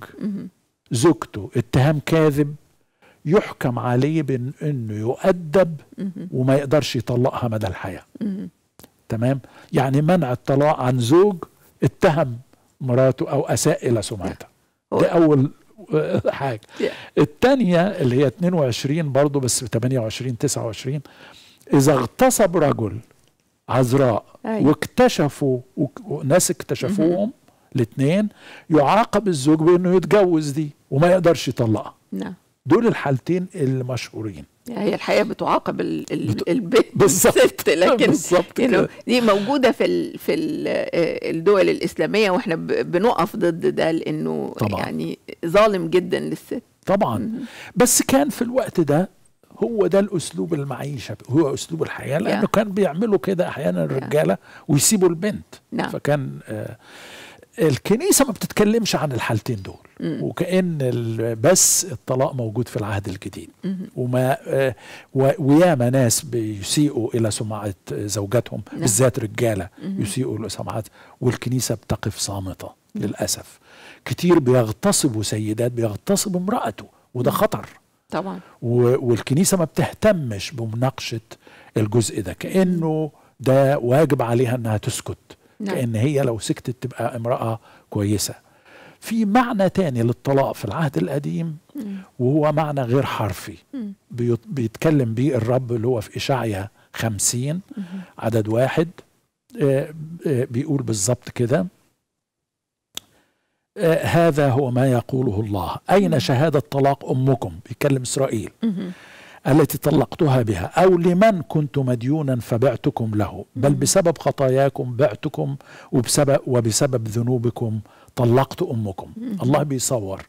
زوجته اتهام كاذب يحكم عليه بأنه يؤدب وما يقدرش يطلقها مدى الحياة مم. تمام يعني منع الطلاق عن زوج اتهم مراته او اساء الى سمعتها دي اول آه، حاجه الثانيه اللي هي 22 برضه بس 28 29 اذا اغتصب رجل عذراء أيوة. واكتشفوا ناس اكتشفوهم mm-hmm. الاثنين يعاقب الزوج بانه يتجوز دي وما يقدرش يطلقها نعم دول الحالتين المشهورين هي الحقيقه بتعاقب البنت بالظبط لكن يعني دي موجوده في ال في ال آه، الدول الاسلاميه واحنا بنقف ضد ده لانه طبعًا. يعني ظالم جدا للست طبعا م- بس كان في الوقت ده هو ده الاسلوب المعيشه هو اسلوب الحياه لانه يا. كان بيعملوا كده احيانا الرجاله ويسيبوا البنت نعم. فكان آه الكنيسة ما بتتكلمش عن الحالتين دول وكأن بس الطلاق موجود في العهد الجديد وما آه، وياما ناس بيسيئوا إلى سمعة زوجاتهم نعم. بالذات رجالة يسيئوا إلى سمعات والكنيسة بتقف صامتة للأسف كتير بيغتصبوا سيدات بيغتصبوا امرأته وده خطر طبعا والكنيسة ما بتهتمش بمناقشة الجزء ده كأنه ده واجب عليها أنها تسكت نعم. كأن هي لو سكتت تبقى امرأة كويسة في معنى تاني للطلاق في العهد القديم وهو معنى غير حرفي بيتكلم به الرب اللي هو في إشعية خمسين عدد واحد آه، آه، بيقول بالظبط كده آه، هذا هو ما يقوله الله أين شهادة طلاق أمكم بيتكلم إسرائيل التي طلقتها بها أو لمن كنت مديونا فبعتكم له بل بسبب خطاياكم بعتكم وبسبب, وبسبب ذنوبكم طلقت أمكم الله بيصور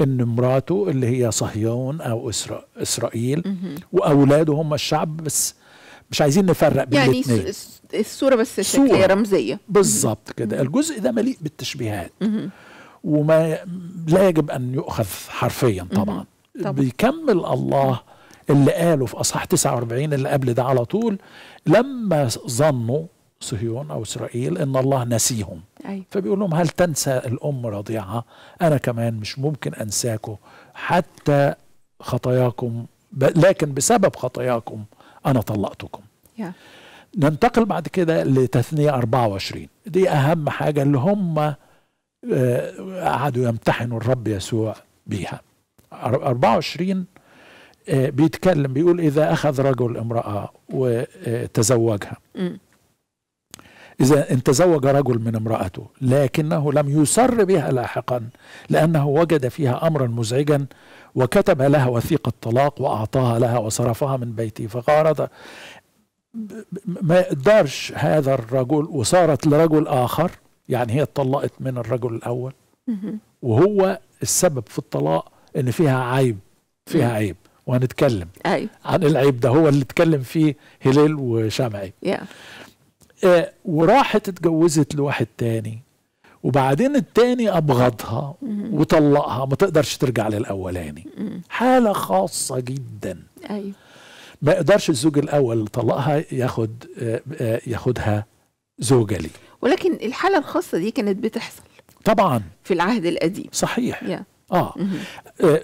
ان مراته اللي هي صهيون او إسرا... اسرائيل واولاده هم الشعب بس مش عايزين نفرق بين يعني الاثنين يعني الصوره بس شكلها رمزيه بالظبط كده الجزء ده مليء بالتشبيهات وما لا يجب ان يؤخذ حرفيا طبعا, طبعا. بيكمل الله اللي قاله في اصحاح 49 اللي قبل ده على طول لما ظنوا صهيون او اسرائيل ان الله نسيهم أيوة. فبيقول لهم هل تنسى الام رضيعها انا كمان مش ممكن انساكم حتى خطاياكم لكن بسبب خطاياكم انا طلقتكم yeah. ننتقل بعد كده لتثنية 24 دي أهم حاجة اللي هم آه، قعدوا يمتحنوا الرب يسوع بيها 24 آه، بيتكلم بيقول إذا أخذ رجل امرأة وتزوجها إذا إن تزوج رجل من امرأته لكنه لم يسر بها لاحقا لأنه وجد فيها أمرا مزعجا وكتب لها وثيقة طلاق وأعطاها لها وصرفها من بيته فقالت ما يقدرش هذا الرجل وصارت لرجل آخر يعني هي اتطلقت من الرجل الأول وهو السبب في الطلاق إن فيها عيب فيها عيب وهنتكلم أيوة. عن العيب ده هو اللي اتكلم فيه هلال وشمعي yeah. آه وراحت اتجوزت لواحد تاني وبعدين التاني أبغضها mm -hmm. وطلقها ما تقدرش ترجع للأولاني mm -hmm. حالة خاصة جدا أيوة. ما يقدرش الزوج الأول اللي طلقها ياخد آه آه ياخدها زوجة ليه ولكن الحالة الخاصة دي كانت بتحصل طبعا في العهد القديم صحيح yeah. آه. اه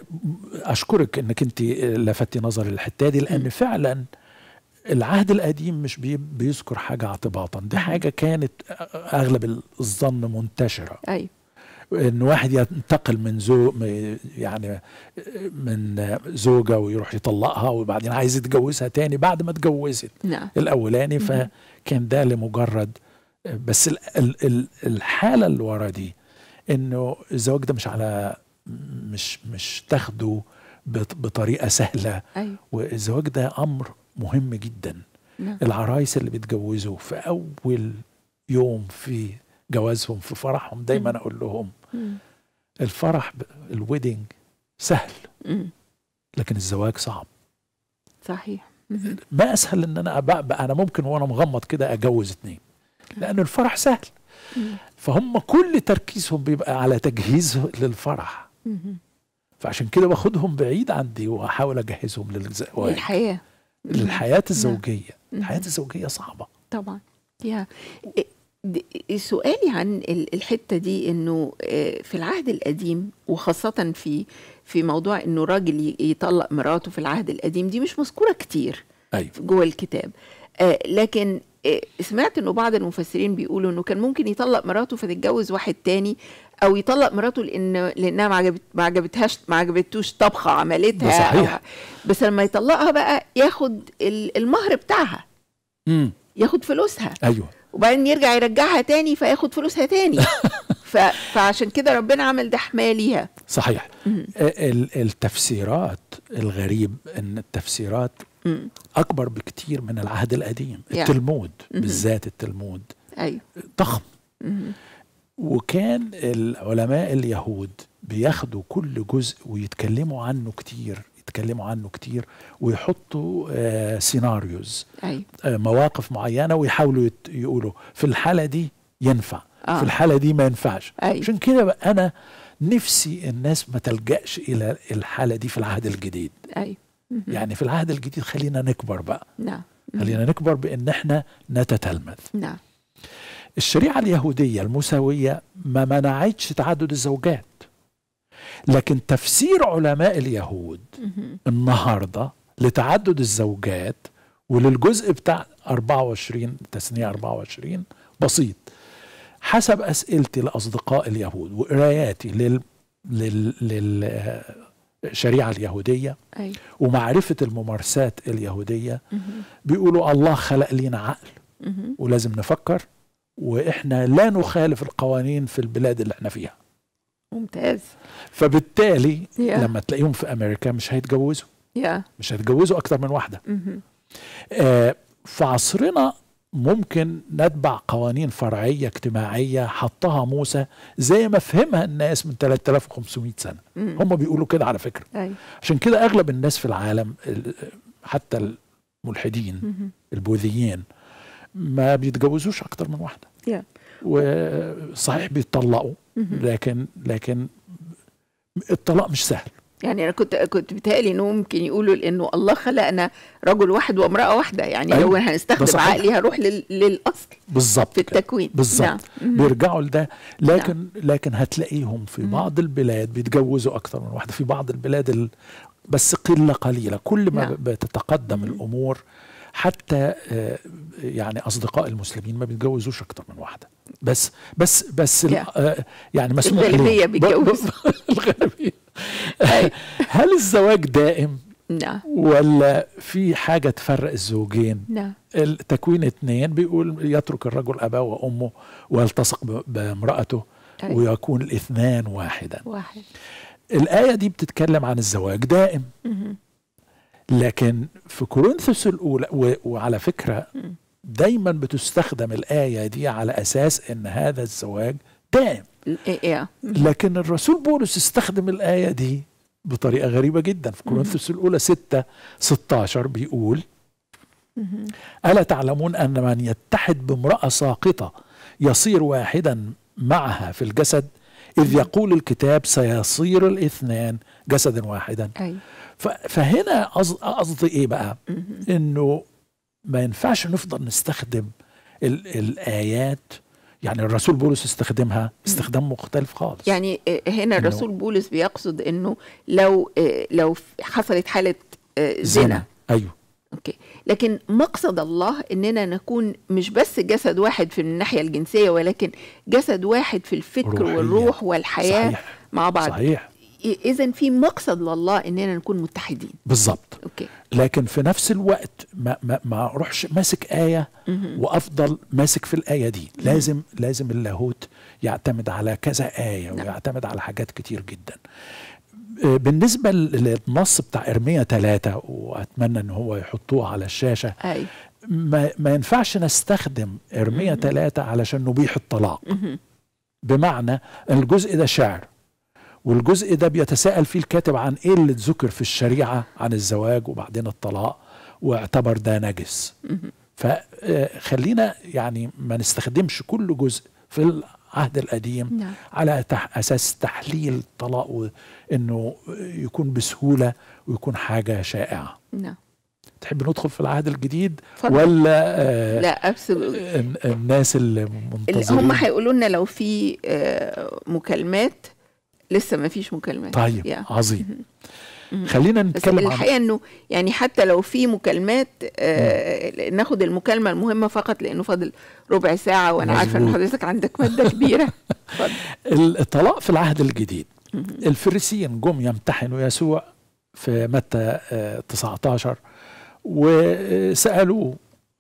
اشكرك انك انت آه، لفتي نظري للحته دي لان فعلا العهد القديم مش بيذكر حاجه اعتباطا دي حاجه كانت آه، اغلب الظن منتشره ايوه ان واحد ينتقل من زو يعني من زوجه ويروح يطلقها وبعدين عايز يتجوزها تاني بعد ما اتجوزت نعم. الاولاني فكان ده لمجرد بس الحاله اللي ورا دي انه الزواج ده مش على مش مش تاخده بطريقه سهله أيوة. والزواج ده امر مهم جدا نعم. العرايس اللي بيتجوزوا في اول يوم في جوازهم في فرحهم دايما اقول لهم مم. الفرح الويدنج سهل مم. لكن الزواج صعب صحيح ما اسهل ان انا أبقى انا ممكن وانا مغمض كده اجوز اتنين لان الفرح سهل فهم كل تركيزهم بيبقى على تجهيز للفرح فعشان كده باخدهم بعيد عندي واحاول اجهزهم للزواج للحياه للحياه الزوجيه الحياه الزوجيه صعبه طبعا يا إيه، إيه، سؤالي عن الحته دي انه آه، في العهد القديم وخاصه في في موضوع انه راجل يطلق مراته في العهد القديم دي مش مذكوره كتير أيوة. جوه الكتاب آه، لكن آه، سمعت انه بعض المفسرين بيقولوا انه كان ممكن يطلق مراته فتتجوز واحد تاني او يطلق مراته لان لانها ما عجبت ما عجبتهاش ما عجبتوش طبخه عملتها صحيح. بس لما يطلقها بقى ياخد المهر بتاعها امم ياخد فلوسها ايوه وبعدين يرجع يرجعها تاني فياخد فلوسها تاني ف... فعشان كده ربنا عمل ده حمايه ليها صحيح ال التفسيرات الغريب ان التفسيرات مم. اكبر بكتير من العهد القديم يعني. التلمود مم. بالذات التلمود ايوه ضخم وكان العلماء اليهود بياخدوا كل جزء ويتكلموا عنه كتير يتكلموا عنه كتير ويحطوا سيناريوز آه، آه، مواقف معينه ويحاولوا يقولوا في الحاله دي ينفع آه. في الحاله دي ما ينفعش عشان كده انا نفسي الناس ما تلجاش الى الحاله دي في العهد الجديد أي. يعني في العهد الجديد خلينا نكبر بقى نعم خلينا نكبر بان احنا نتتلمذ نعم الشريعة اليهودية المساوية ما منعتش تعدد الزوجات لكن تفسير علماء اليهود النهاردة لتعدد الزوجات وللجزء بتاع 24 تسنية 24 بسيط حسب أسئلتي لأصدقاء اليهود وقراياتي لل... لل... للشريعة اليهودية أي. ومعرفة الممارسات اليهودية بيقولوا الله خلق لينا عقل ولازم نفكر واحنا لا نخالف القوانين في البلاد اللي احنا فيها ممتاز فبالتالي yeah. لما تلاقيهم في امريكا مش هيتجوزوا yeah. مش هيتجوزوا اكتر من واحده mm -hmm. آه في عصرنا ممكن نتبع قوانين فرعيه اجتماعيه حطها موسى زي ما فهمها الناس من 3500 سنه mm -hmm. هم بيقولوا كده على فكره أي. عشان كده اغلب الناس في العالم حتى الملحدين mm -hmm. البوذيين ما بيتجوزوش اكتر من واحده وصحيح بيتطلقوا لكن لكن الطلاق مش سهل يعني انا كنت كنت بيتهيألي انه ممكن يقولوا انه الله خلقنا رجل واحد وامراه واحده يعني أيوة. لو هنستخدم عقلي هروح لل... للاصل بالظبط في التكوين بالظبط نعم. بيرجعوا لده نعم. لكن نعم. لكن هتلاقيهم في مم. بعض البلاد بيتجوزوا اكثر من واحده في بعض البلاد ال... بس قله قليله كل ما نعم. بتتقدم الامور حتى آه، يعني اصدقاء المسلمين ما بيتجوزوش اكتر من واحده بس بس بس آه، يعني مسموح الغالبيه بيتجوزوا الغالبيه هل الزواج دائم؟ نعم ولا في حاجة تفرق الزوجين نعم التكوين اثنين بيقول يترك الرجل أباه وأمه ويلتصق بامرأته ويكون الاثنان واحدا واحد الآية دي بتتكلم عن الزواج دائم لكن في كورنثوس الاولى وعلى فكره دايما بتستخدم الايه دي على اساس ان هذا الزواج تام إيه، إيه، آه. لكن الرسول بولس استخدم الايه دي بطريقه غريبه جدا في كورنثوس الاولى 6 16 بيقول الا تعلمون ان من يتحد بامراه ساقطه يصير واحدا معها في الجسد اذ يقول الكتاب سيصير الاثنان جسدا واحدا أي. فهنا قصدي ايه بقى انه ما ينفعش نفضل نستخدم ال الايات يعني الرسول بولس استخدمها استخدام مختلف خالص يعني آه، هنا الرسول بولس بيقصد انه لو آه، لو حصلت حاله آه، زنا, زنا. ايوه اوكي لكن مقصد الله اننا نكون مش بس جسد واحد في الناحيه الجنسيه ولكن جسد واحد في الفكر روحية. والروح والحياه صحيح. مع بعض صحيح اذا في مقصد لله اننا نكون متحدين بالظبط اوكي لكن في نفس الوقت ما ما, ما اروحش ماسك ايه وافضل ماسك في الايه دي لازم لازم اللاهوت يعتمد على كذا ايه نعم. ويعتمد على حاجات كتير جدا آه، بالنسبة للنص بتاع إرمية ثلاثة وأتمنى إن هو يحطوه على الشاشة أي. ما, ما ينفعش نستخدم إرمية ثلاثة علشان نبيح الطلاق مم. بمعنى الجزء ده شعر والجزء ده بيتساءل فيه الكاتب عن ايه اللي اتذكر في الشريعه عن الزواج وبعدين الطلاق واعتبر ده نجس فخلينا آه، يعني ما نستخدمش كل جزء في العهد القديم نعم. على تح اساس تحليل الطلاق وانه يكون بسهوله ويكون حاجه شائعه نعم تحب ندخل في العهد الجديد فضل. ولا آه لا الناس اللي منتظرين هم هيقولوا لنا لو في آه مكالمات لسه ما فيش مكالمات طيب yeah. عظيم خلينا نتكلم بس الحقيقه عن... انه يعني حتى لو في مكالمات آه ناخد المكالمه المهمه فقط لانه فاضل ربع ساعه وانا عارفه ان حضرتك عندك ماده كبيره الطلاق في العهد الجديد الفريسيين جم يمتحنوا يسوع في متى آه 19 وسالوه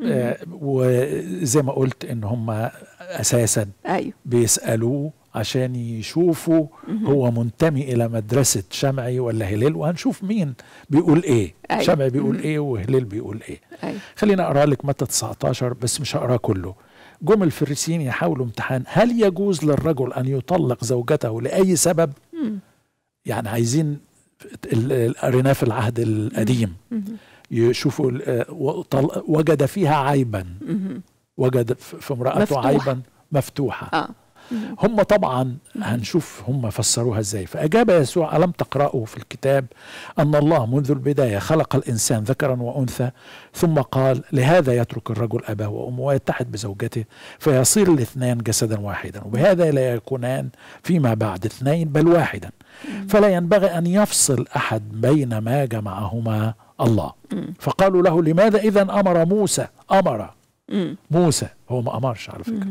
آه وزي ما قلت ان هم اساسا أيوه. بيسالوه عشان يشوفوا هو منتمي الى مدرسه شمعي ولا هلال وهنشوف مين بيقول ايه أيوة. شمعي بيقول ايه وهلال بيقول ايه أيوة. خلينا اقرا لك متى 19 بس مش هقراه كله جم الفريسيين يحاولوا امتحان هل يجوز للرجل ان يطلق زوجته لاي سبب مم. يعني عايزين قريناه في العهد القديم يشوفوا وجد فيها عيبا وجد في امرأته عيبا مفتوحة آه. هم طبعا هنشوف هم فسروها ازاي فأجاب يسوع ألم تقرأوا في الكتاب أن الله منذ البداية خلق الإنسان ذكرا وأنثى ثم قال لهذا يترك الرجل أباه وأمه ويتحد بزوجته فيصير الاثنان جسدا واحدا وبهذا لا يكونان فيما بعد اثنين بل واحدا فلا ينبغي أن يفصل أحد بين ما جمعهما الله فقالوا له لماذا إذا أمر موسى أمر موسى هو ما أمرش على فكرة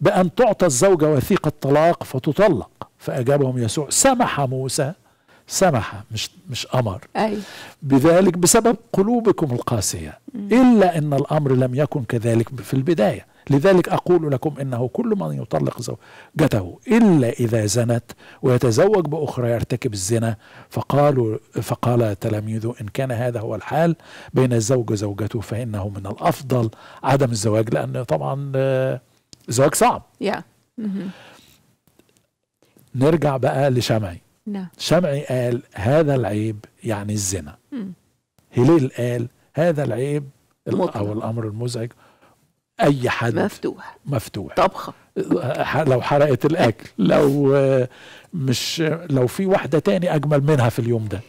بأن تعطى الزوجة وثيقة طلاق فتطلق فأجابهم يسوع سمح موسى سمح مش مش امر أيوة. بذلك بسبب قلوبكم القاسيه الا ان الامر لم يكن كذلك في البدايه لذلك اقول لكم انه كل من يطلق زوجته الا اذا زنت ويتزوج باخرى يرتكب الزنا فقالوا فقال تلاميذه ان كان هذا هو الحال بين الزوج وزوجته فانه من الافضل عدم الزواج لان طبعا زواج صعب yeah. Mm-hmm. نرجع بقى لشمعي no. نعم. شمعي قال هذا العيب يعني الزنا mm. هليل قال هذا العيب مطلع. او الامر المزعج اي حد مفتوح مفتوح طبخه لو حرقت الاكل لو آه، مش لو في واحده تاني اجمل منها في اليوم ده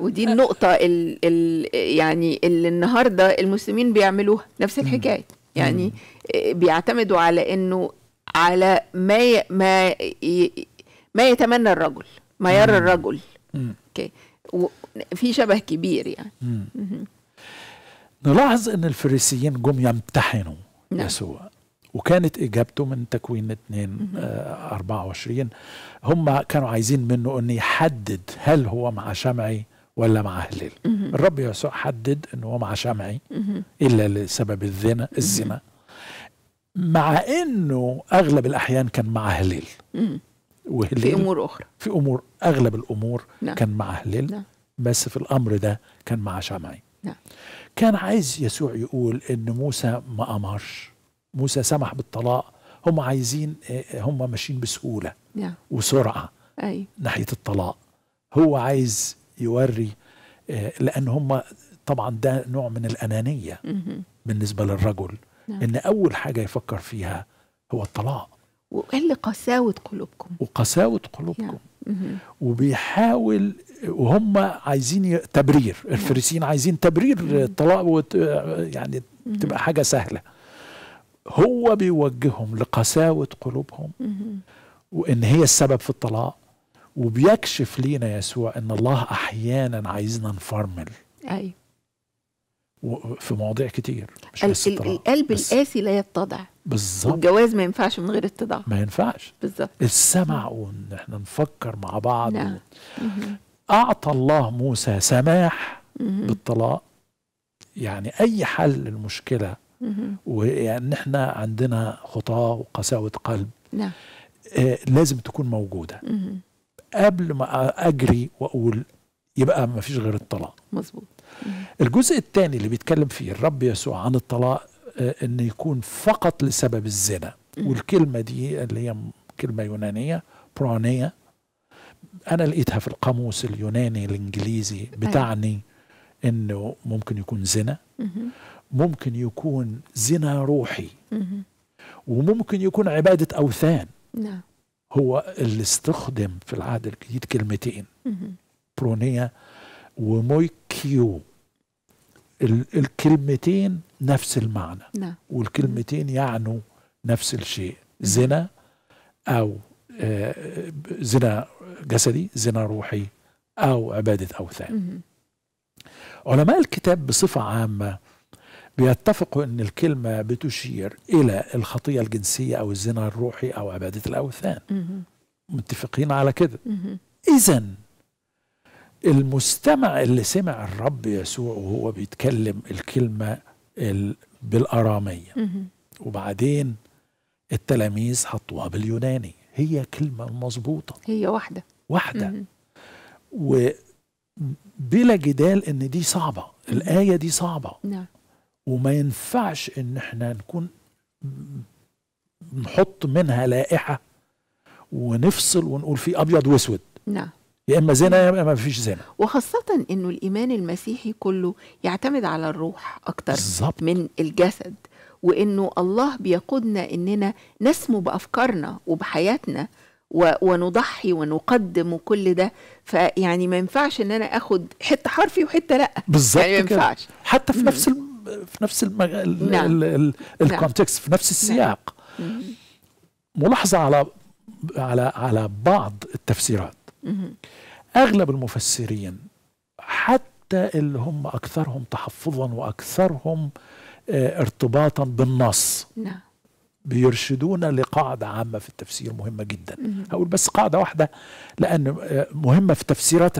ودي النقطه ال ال يعني اللي النهارده المسلمين بيعملوها نفس الحكايه يعني بيعتمدوا على انه على ما ي... ما ي... ما يتمنى الرجل ما يرى الرجل اوكي و... في شبه كبير يعني مم. نلاحظ ان الفريسيين جم يمتحنوا نعم. يسوع وكانت اجابته من تكوين 2 24 آه، هم كانوا عايزين منه ان يحدد هل هو مع شمعي ولا مع هلال الرب يسوع حدد ان هو مع شمعي الا لسبب الزنا الزنا مع انه اغلب الاحيان كان مع هليل وهليل في امور اخرى في امور اغلب الامور نعم. كان مع هليل نعم. بس في الامر ده كان مع شمعي نعم. كان عايز يسوع يقول ان موسى ما امرش موسى سمح بالطلاق هم عايزين آه، هم ماشيين بسهوله نعم. وسرعه أي. ناحيه الطلاق هو عايز يوري آه، لان هم طبعا ده نوع من الانانيه بالنسبه للرجل نعم. ان اول حاجه يفكر فيها هو الطلاق وقال قساوه قلوبكم وقساوه قلوبكم وبيحاول وهم عايزين تبرير نعم. الفريسيين عايزين تبرير الطلاق وت... يعني تبقى حاجه سهله هو بيوجههم لقساوه قلوبهم وان هي السبب في الطلاق وبيكشف لينا يسوع ان الله احيانا عايزنا نفرمل ايوه في مواضيع كتير مش بس القلب القاسي لا يتضع بالظبط والجواز ما ينفعش من غير اتضاع ما ينفعش بالظبط السمع وان احنا نفكر مع بعض نعم. اعطى الله موسى سماح بالطلاق يعني اي حل للمشكله وان احنا عندنا خطاه وقساوه قلب نعم آه لازم تكون موجوده قبل ما اجري واقول يبقى ما فيش غير الطلاق مظبوط الجزء الثاني اللي بيتكلم فيه الرب يسوع عن الطلاق آه، ان يكون فقط لسبب الزنا والكلمه دي اللي هي كلمه يونانيه برونيه انا لقيتها في القاموس اليوناني الانجليزي أيوة. بتعني انه ممكن يكون زنا ممكن يكون زنا روحي وممكن يكون عباده اوثان نعم. هو اللي استخدم في العهد الجديد كلمتين برونيه ومويكيو الكلمتين نفس المعنى نعم. والكلمتين يعنوا نفس الشيء زنا أو آه، زنا جسدي زنا روحي أو عبادة أوثان علماء الكتاب بصفة عامة بيتفقوا أن الكلمة بتشير إلى الخطية الجنسية أو الزنا الروحي أو عبادة الأوثان متفقين على كده إذا المستمع اللي سمع الرب يسوع وهو بيتكلم الكلمة بالأرامية وبعدين التلاميذ حطوها باليوناني هي كلمة مظبوطة هي واحدة واحدة وبلا جدال ان دي صعبة الآية دي صعبة نعم. وما ينفعش ان احنا نكون نحط منها لائحة ونفصل ونقول في أبيض وأسود نعم يا اما زنا يا اما ما فيش زنا وخاصه انه الايمان المسيحي كله يعتمد على الروح اكتر بالزبط. من الجسد وانه الله بيقودنا اننا نسمو بافكارنا وبحياتنا و... ونضحي ونقدم وكل ده فيعني ما ينفعش ان انا اخد حته حرفي وحته لا بالظبط يعني ما ينفعش حتى في نفس ال... في نفس المج... نعم. ال... ال... الكونتكست نعم. في نفس نعم. السياق نعم. ملاحظه على على على بعض التفسيرات أغلب المفسرين حتى اللي هم أكثرهم تحفظا وأكثرهم آه، ارتباطا بالنص نعم بيرشدونا لقاعدة عامة في التفسير مهمة جدا هقول بس قاعدة واحدة لأن آه، مهمة في التفسيرات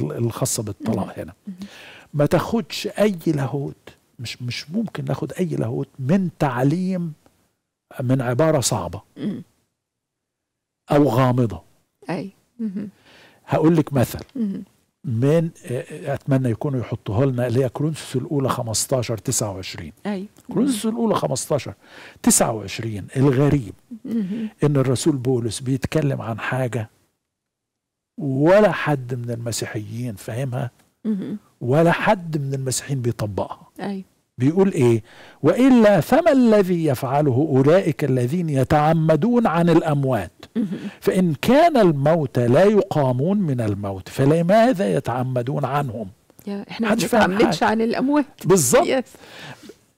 الخاصة بالطلاق نعم. هنا ما تاخدش أي لاهوت مش مش ممكن ناخد أي لاهوت من تعليم من عبارة صعبة أو غامضة أي هقول لك مثل من آه، اتمنى يكونوا يحطوها لنا اللي هي كرونسوس الاولى 15 29 ايوه كرونسوس الاولى 15 29 الغريب ان الرسول بولس بيتكلم عن حاجه ولا حد من المسيحيين فاهمها ولا حد من المسيحيين بيطبقها ايوه بيقول ايه والا فما الذي يفعله اولئك الذين يتعمدون عن الاموات فان كان الموتى لا يقامون من الموت فلماذا يتعمدون عنهم احنا ما بنتعمدش عن الاموات بالظبط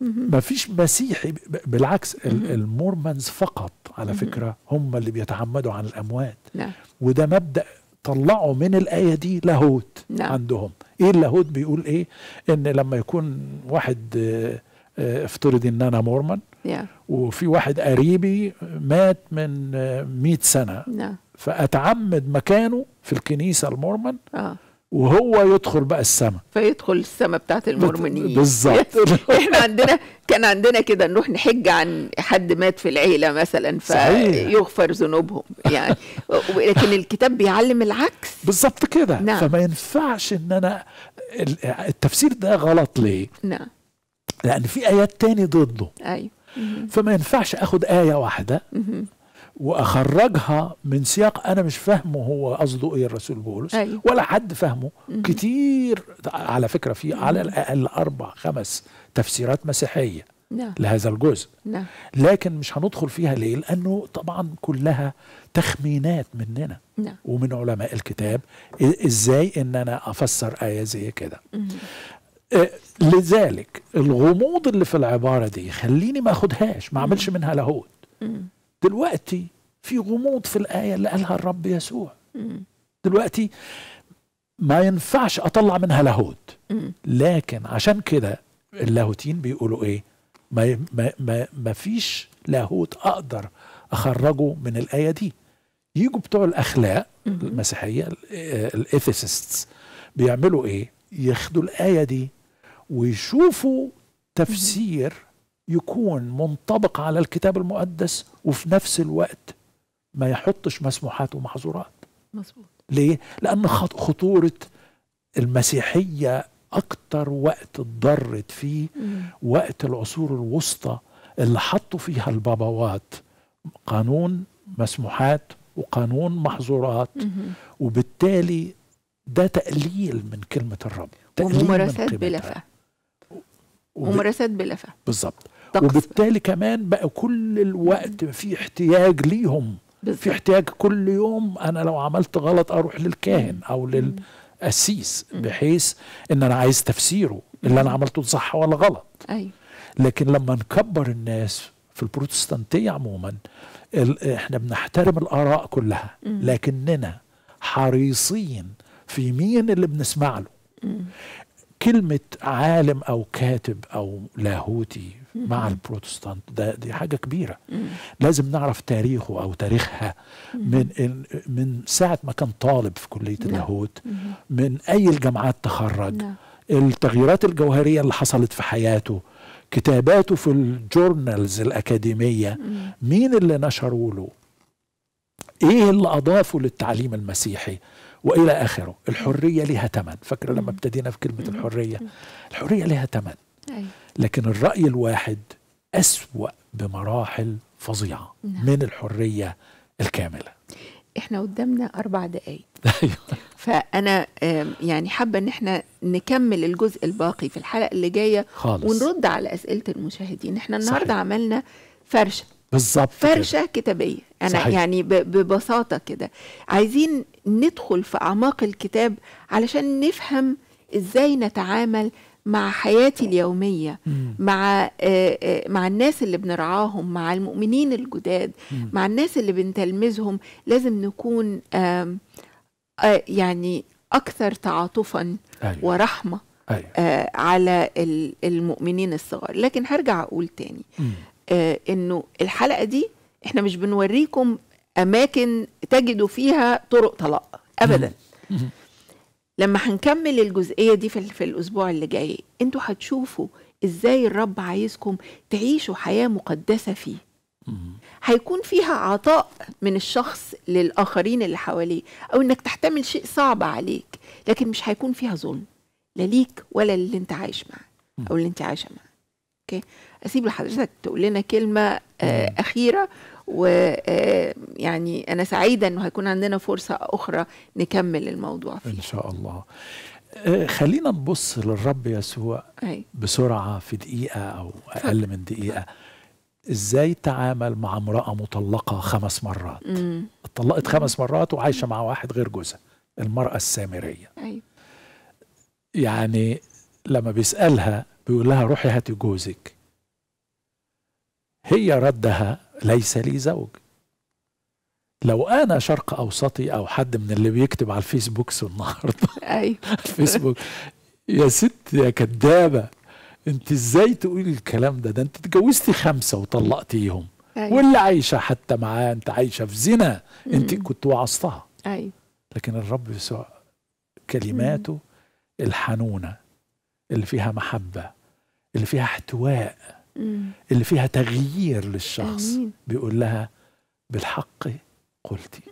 ما فيش مسيحي بالعكس المورمنز فقط على فكره هم اللي بيتعمدوا عن الاموات نعم. وده مبدا طلعوا من الآية دي لاهوت نعم. عندهم ايه اللاهوت بيقول ايه ان لما يكون واحد آه، آه، افترض ان انا مورمن yeah. وفي واحد قريبي مات من 100 آه، سنه yeah. نعم. فاتعمد مكانه في الكنيسه المورمون آه. وهو يدخل بقى السماء فيدخل السماء بتاعت المرمنين بالظبط احنا عندنا كان عندنا كده نروح نحج عن حد مات في العيله مثلا فيغفر ذنوبهم يعني لكن الكتاب بيعلم العكس بالظبط كده نعم. فما ينفعش ان انا التفسير ده غلط ليه نعم لان في ايات تاني ضده ايوه فما ينفعش اخد ايه واحده واخرجها من سياق انا مش فاهمه هو قصده ايه الرسول بولس أيوة. ولا حد فاهمه كتير على فكره في على الاقل اربع خمس تفسيرات مسيحيه نعم. لهذا الجزء نعم. لكن مش هندخل فيها ليه لانه طبعا كلها تخمينات مننا نعم. ومن علماء الكتاب ازاي ان انا افسر ايه زي كده لذلك الغموض اللي في العباره دي خليني ما اخدهاش ما اعملش منها لاهوت دلوقتي في غموض في الآية اللي قالها الرب يسوع دلوقتي ما ينفعش أطلع منها لاهوت لكن عشان كده اللاهوتين بيقولوا إيه ما, ما, ما, ما فيش لاهوت أقدر أخرجه من الآية دي يجوا بتوع الأخلاق المسيحية الإيثيسيستس بيعملوا إيه ياخدوا الآية دي ويشوفوا تفسير يكون منطبق على الكتاب المقدس وفي نفس الوقت ما يحطش مسموحات ومحظورات مظبوط ليه؟ لأن خطورة المسيحية أكتر وقت اتضرت فيه مم. وقت العصور الوسطى اللي حطوا فيها الباباوات قانون مسموحات وقانون محظورات مم. وبالتالي ده تقليل من كلمة الرب تقليل وممارسات بلفة وممارسات بلفة بالظبط وبالتالي كمان بقى كل الوقت في احتياج ليهم بالزبط. في احتياج كل يوم انا لو عملت غلط اروح للكاهن او للقسيس بحيث ان انا عايز تفسيره اللي انا عملته صح ولا غلط أيوة. لكن لما نكبر الناس في البروتستانتيه عموما احنا بنحترم الاراء كلها لكننا حريصين في مين اللي بنسمع له كلمة عالم أو كاتب أو لاهوتي مع البروتستانت ده دي حاجة كبيرة لازم نعرف تاريخه أو تاريخها من من ساعة ما كان طالب في كلية نعم. اللاهوت من أي الجامعات تخرج نعم. التغييرات الجوهرية اللي حصلت في حياته كتاباته في الجورنالز الأكاديمية مين اللي نشروا له ايه اللي اضافه للتعليم المسيحي والى اخره الحريه لها ثمن فاكره لما ابتدينا في كلمه الحريه الحريه لها ثمن لكن الراي الواحد اسوا بمراحل فظيعه نعم. من الحريه الكامله احنا قدامنا اربع دقايق أيوة. فانا يعني حابه ان احنا نكمل الجزء الباقي في الحلقه اللي جايه خالص. ونرد على اسئله المشاهدين احنا النهارده عملنا فرشه بالظبط فرشه كده. كتابيه انا صحيح. يعني ببساطه كده عايزين ندخل في اعماق الكتاب علشان نفهم ازاي نتعامل مع حياتي اليومية مع آه، آه، مع الناس اللي بنرعاهم مع المؤمنين الجداد مع الناس اللي بنتلمذهم لازم نكون آه، يعني أكثر تعاطفا أيوة. ورحمة أيوة. على المؤمنين الصغار لكن هرجع أقول تاني مم. آه، انه الحلقه دي احنا مش بنوريكم اماكن تجدوا فيها طرق طلاق ابدا لما هنكمل الجزئيه دي في, في الاسبوع اللي جاي انتوا هتشوفوا ازاي الرب عايزكم تعيشوا حياه مقدسه فيه هيكون فيها عطاء من الشخص للاخرين اللي حواليه او انك تحتمل شيء صعب عليك لكن مش هيكون فيها ظلم لا ليك ولا اللي انت عايش معاه او اللي انت عايشه معاه اوكي اسيب لحضرتك تقول لنا كلمه آه، اخيره ويعني آه، انا سعيده انه هيكون عندنا فرصه اخرى نكمل الموضوع فيه ان شاء الله آه، خلينا نبص للرب يسوع أي. بسرعه في دقيقه او اقل من دقيقه ازاي تعامل مع امراه مطلقه خمس مرات اتطلقت خمس مرات وعايشه مع واحد غير جوزها المراه السامريه أي. يعني لما بيسالها بيقول لها روحي هاتي جوزك هي ردها ليس لي زوج لو انا شرق اوسطي او حد من اللي بيكتب على الفيسبوك النهارده ايوه الفيسبوك يا ست يا كدابه انت ازاي تقولي الكلام ده ده انت اتجوزتي خمسه وطلقتيهم أيوة. واللي عايشه حتى معاه انت عايشه في زنا انت كنت وعظتها ايوه لكن الرب يسوع كلماته الحنونه اللي فيها محبه اللي فيها احتواء اللي فيها تغيير للشخص بيقول لها بالحق قلتي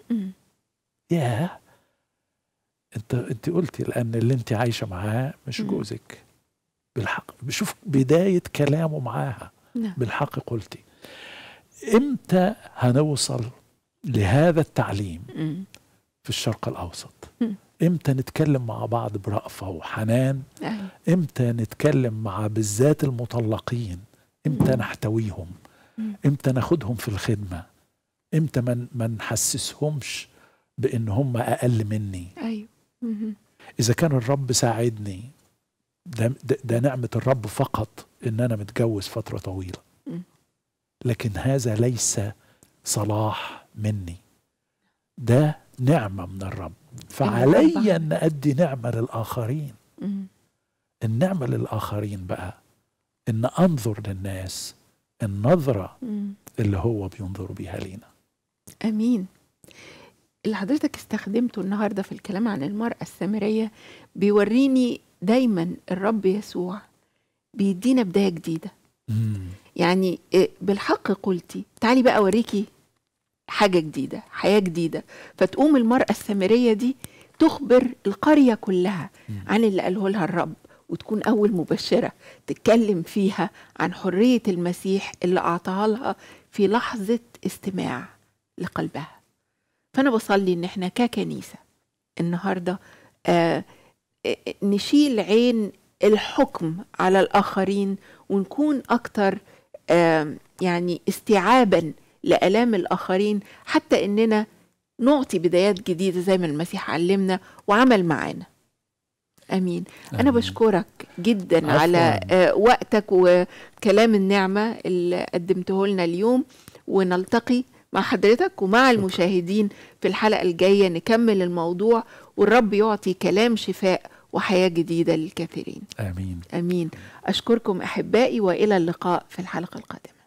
يا انت انت قلتي لان اللي انت عايشه معاه مش جوزك بالحق بشوف بدايه كلامه معاها نعم. بالحق قلتي امتى هنوصل لهذا التعليم في الشرق الاوسط امتى نتكلم مع بعض برأفة وحنان امتى نتكلم مع بالذات المطلقين امتى نحتويهم امتى ناخدهم في الخدمة امتى ما من نحسسهمش بان هم اقل مني ايوه اذا كان الرب ساعدني ده, ده نعمة الرب فقط ان انا متجوز فترة طويلة لكن هذا ليس صلاح مني ده نعمة من الرب فعلي أن أدي نعمة للآخرين النعمة للآخرين بقى أن أنظر للناس النظرة اللي هو بينظر بيها لينا أمين اللي حضرتك استخدمته النهارده في الكلام عن المرأة السامرية بيوريني دايما الرب يسوع بيدينا بداية جديدة مم. يعني إيه، بالحق قلتي تعالي بقى اوريكي حاجة جديدة حياة جديدة فتقوم المرأة السامرية دي تخبر القرية كلها عن اللي قاله لها الرب وتكون أول مبشرة تتكلم فيها عن حرية المسيح اللي أعطاها لها في لحظة استماع لقلبها فأنا بصلي إن إحنا ككنيسة النهاردة آه, آه، نشيل عين الحكم على الآخرين ونكون أكتر آه يعني استيعابا لآلام الآخرين حتى إننا نعطي بدايات جديدة زي ما المسيح علمنا وعمل معانا أمين. أمين أنا بشكرك جدا عفوا. على آه، وقتك وكلام النعمة اللي قدمته لنا اليوم ونلتقي مع حضرتك ومع المشاهدين في الحلقة الجاية نكمل الموضوع والرب يعطي كلام شفاء وحياة جديدة للكثيرين آمين آمين أشكركم أحبائي وإلى اللقاء في الحلقة القادمة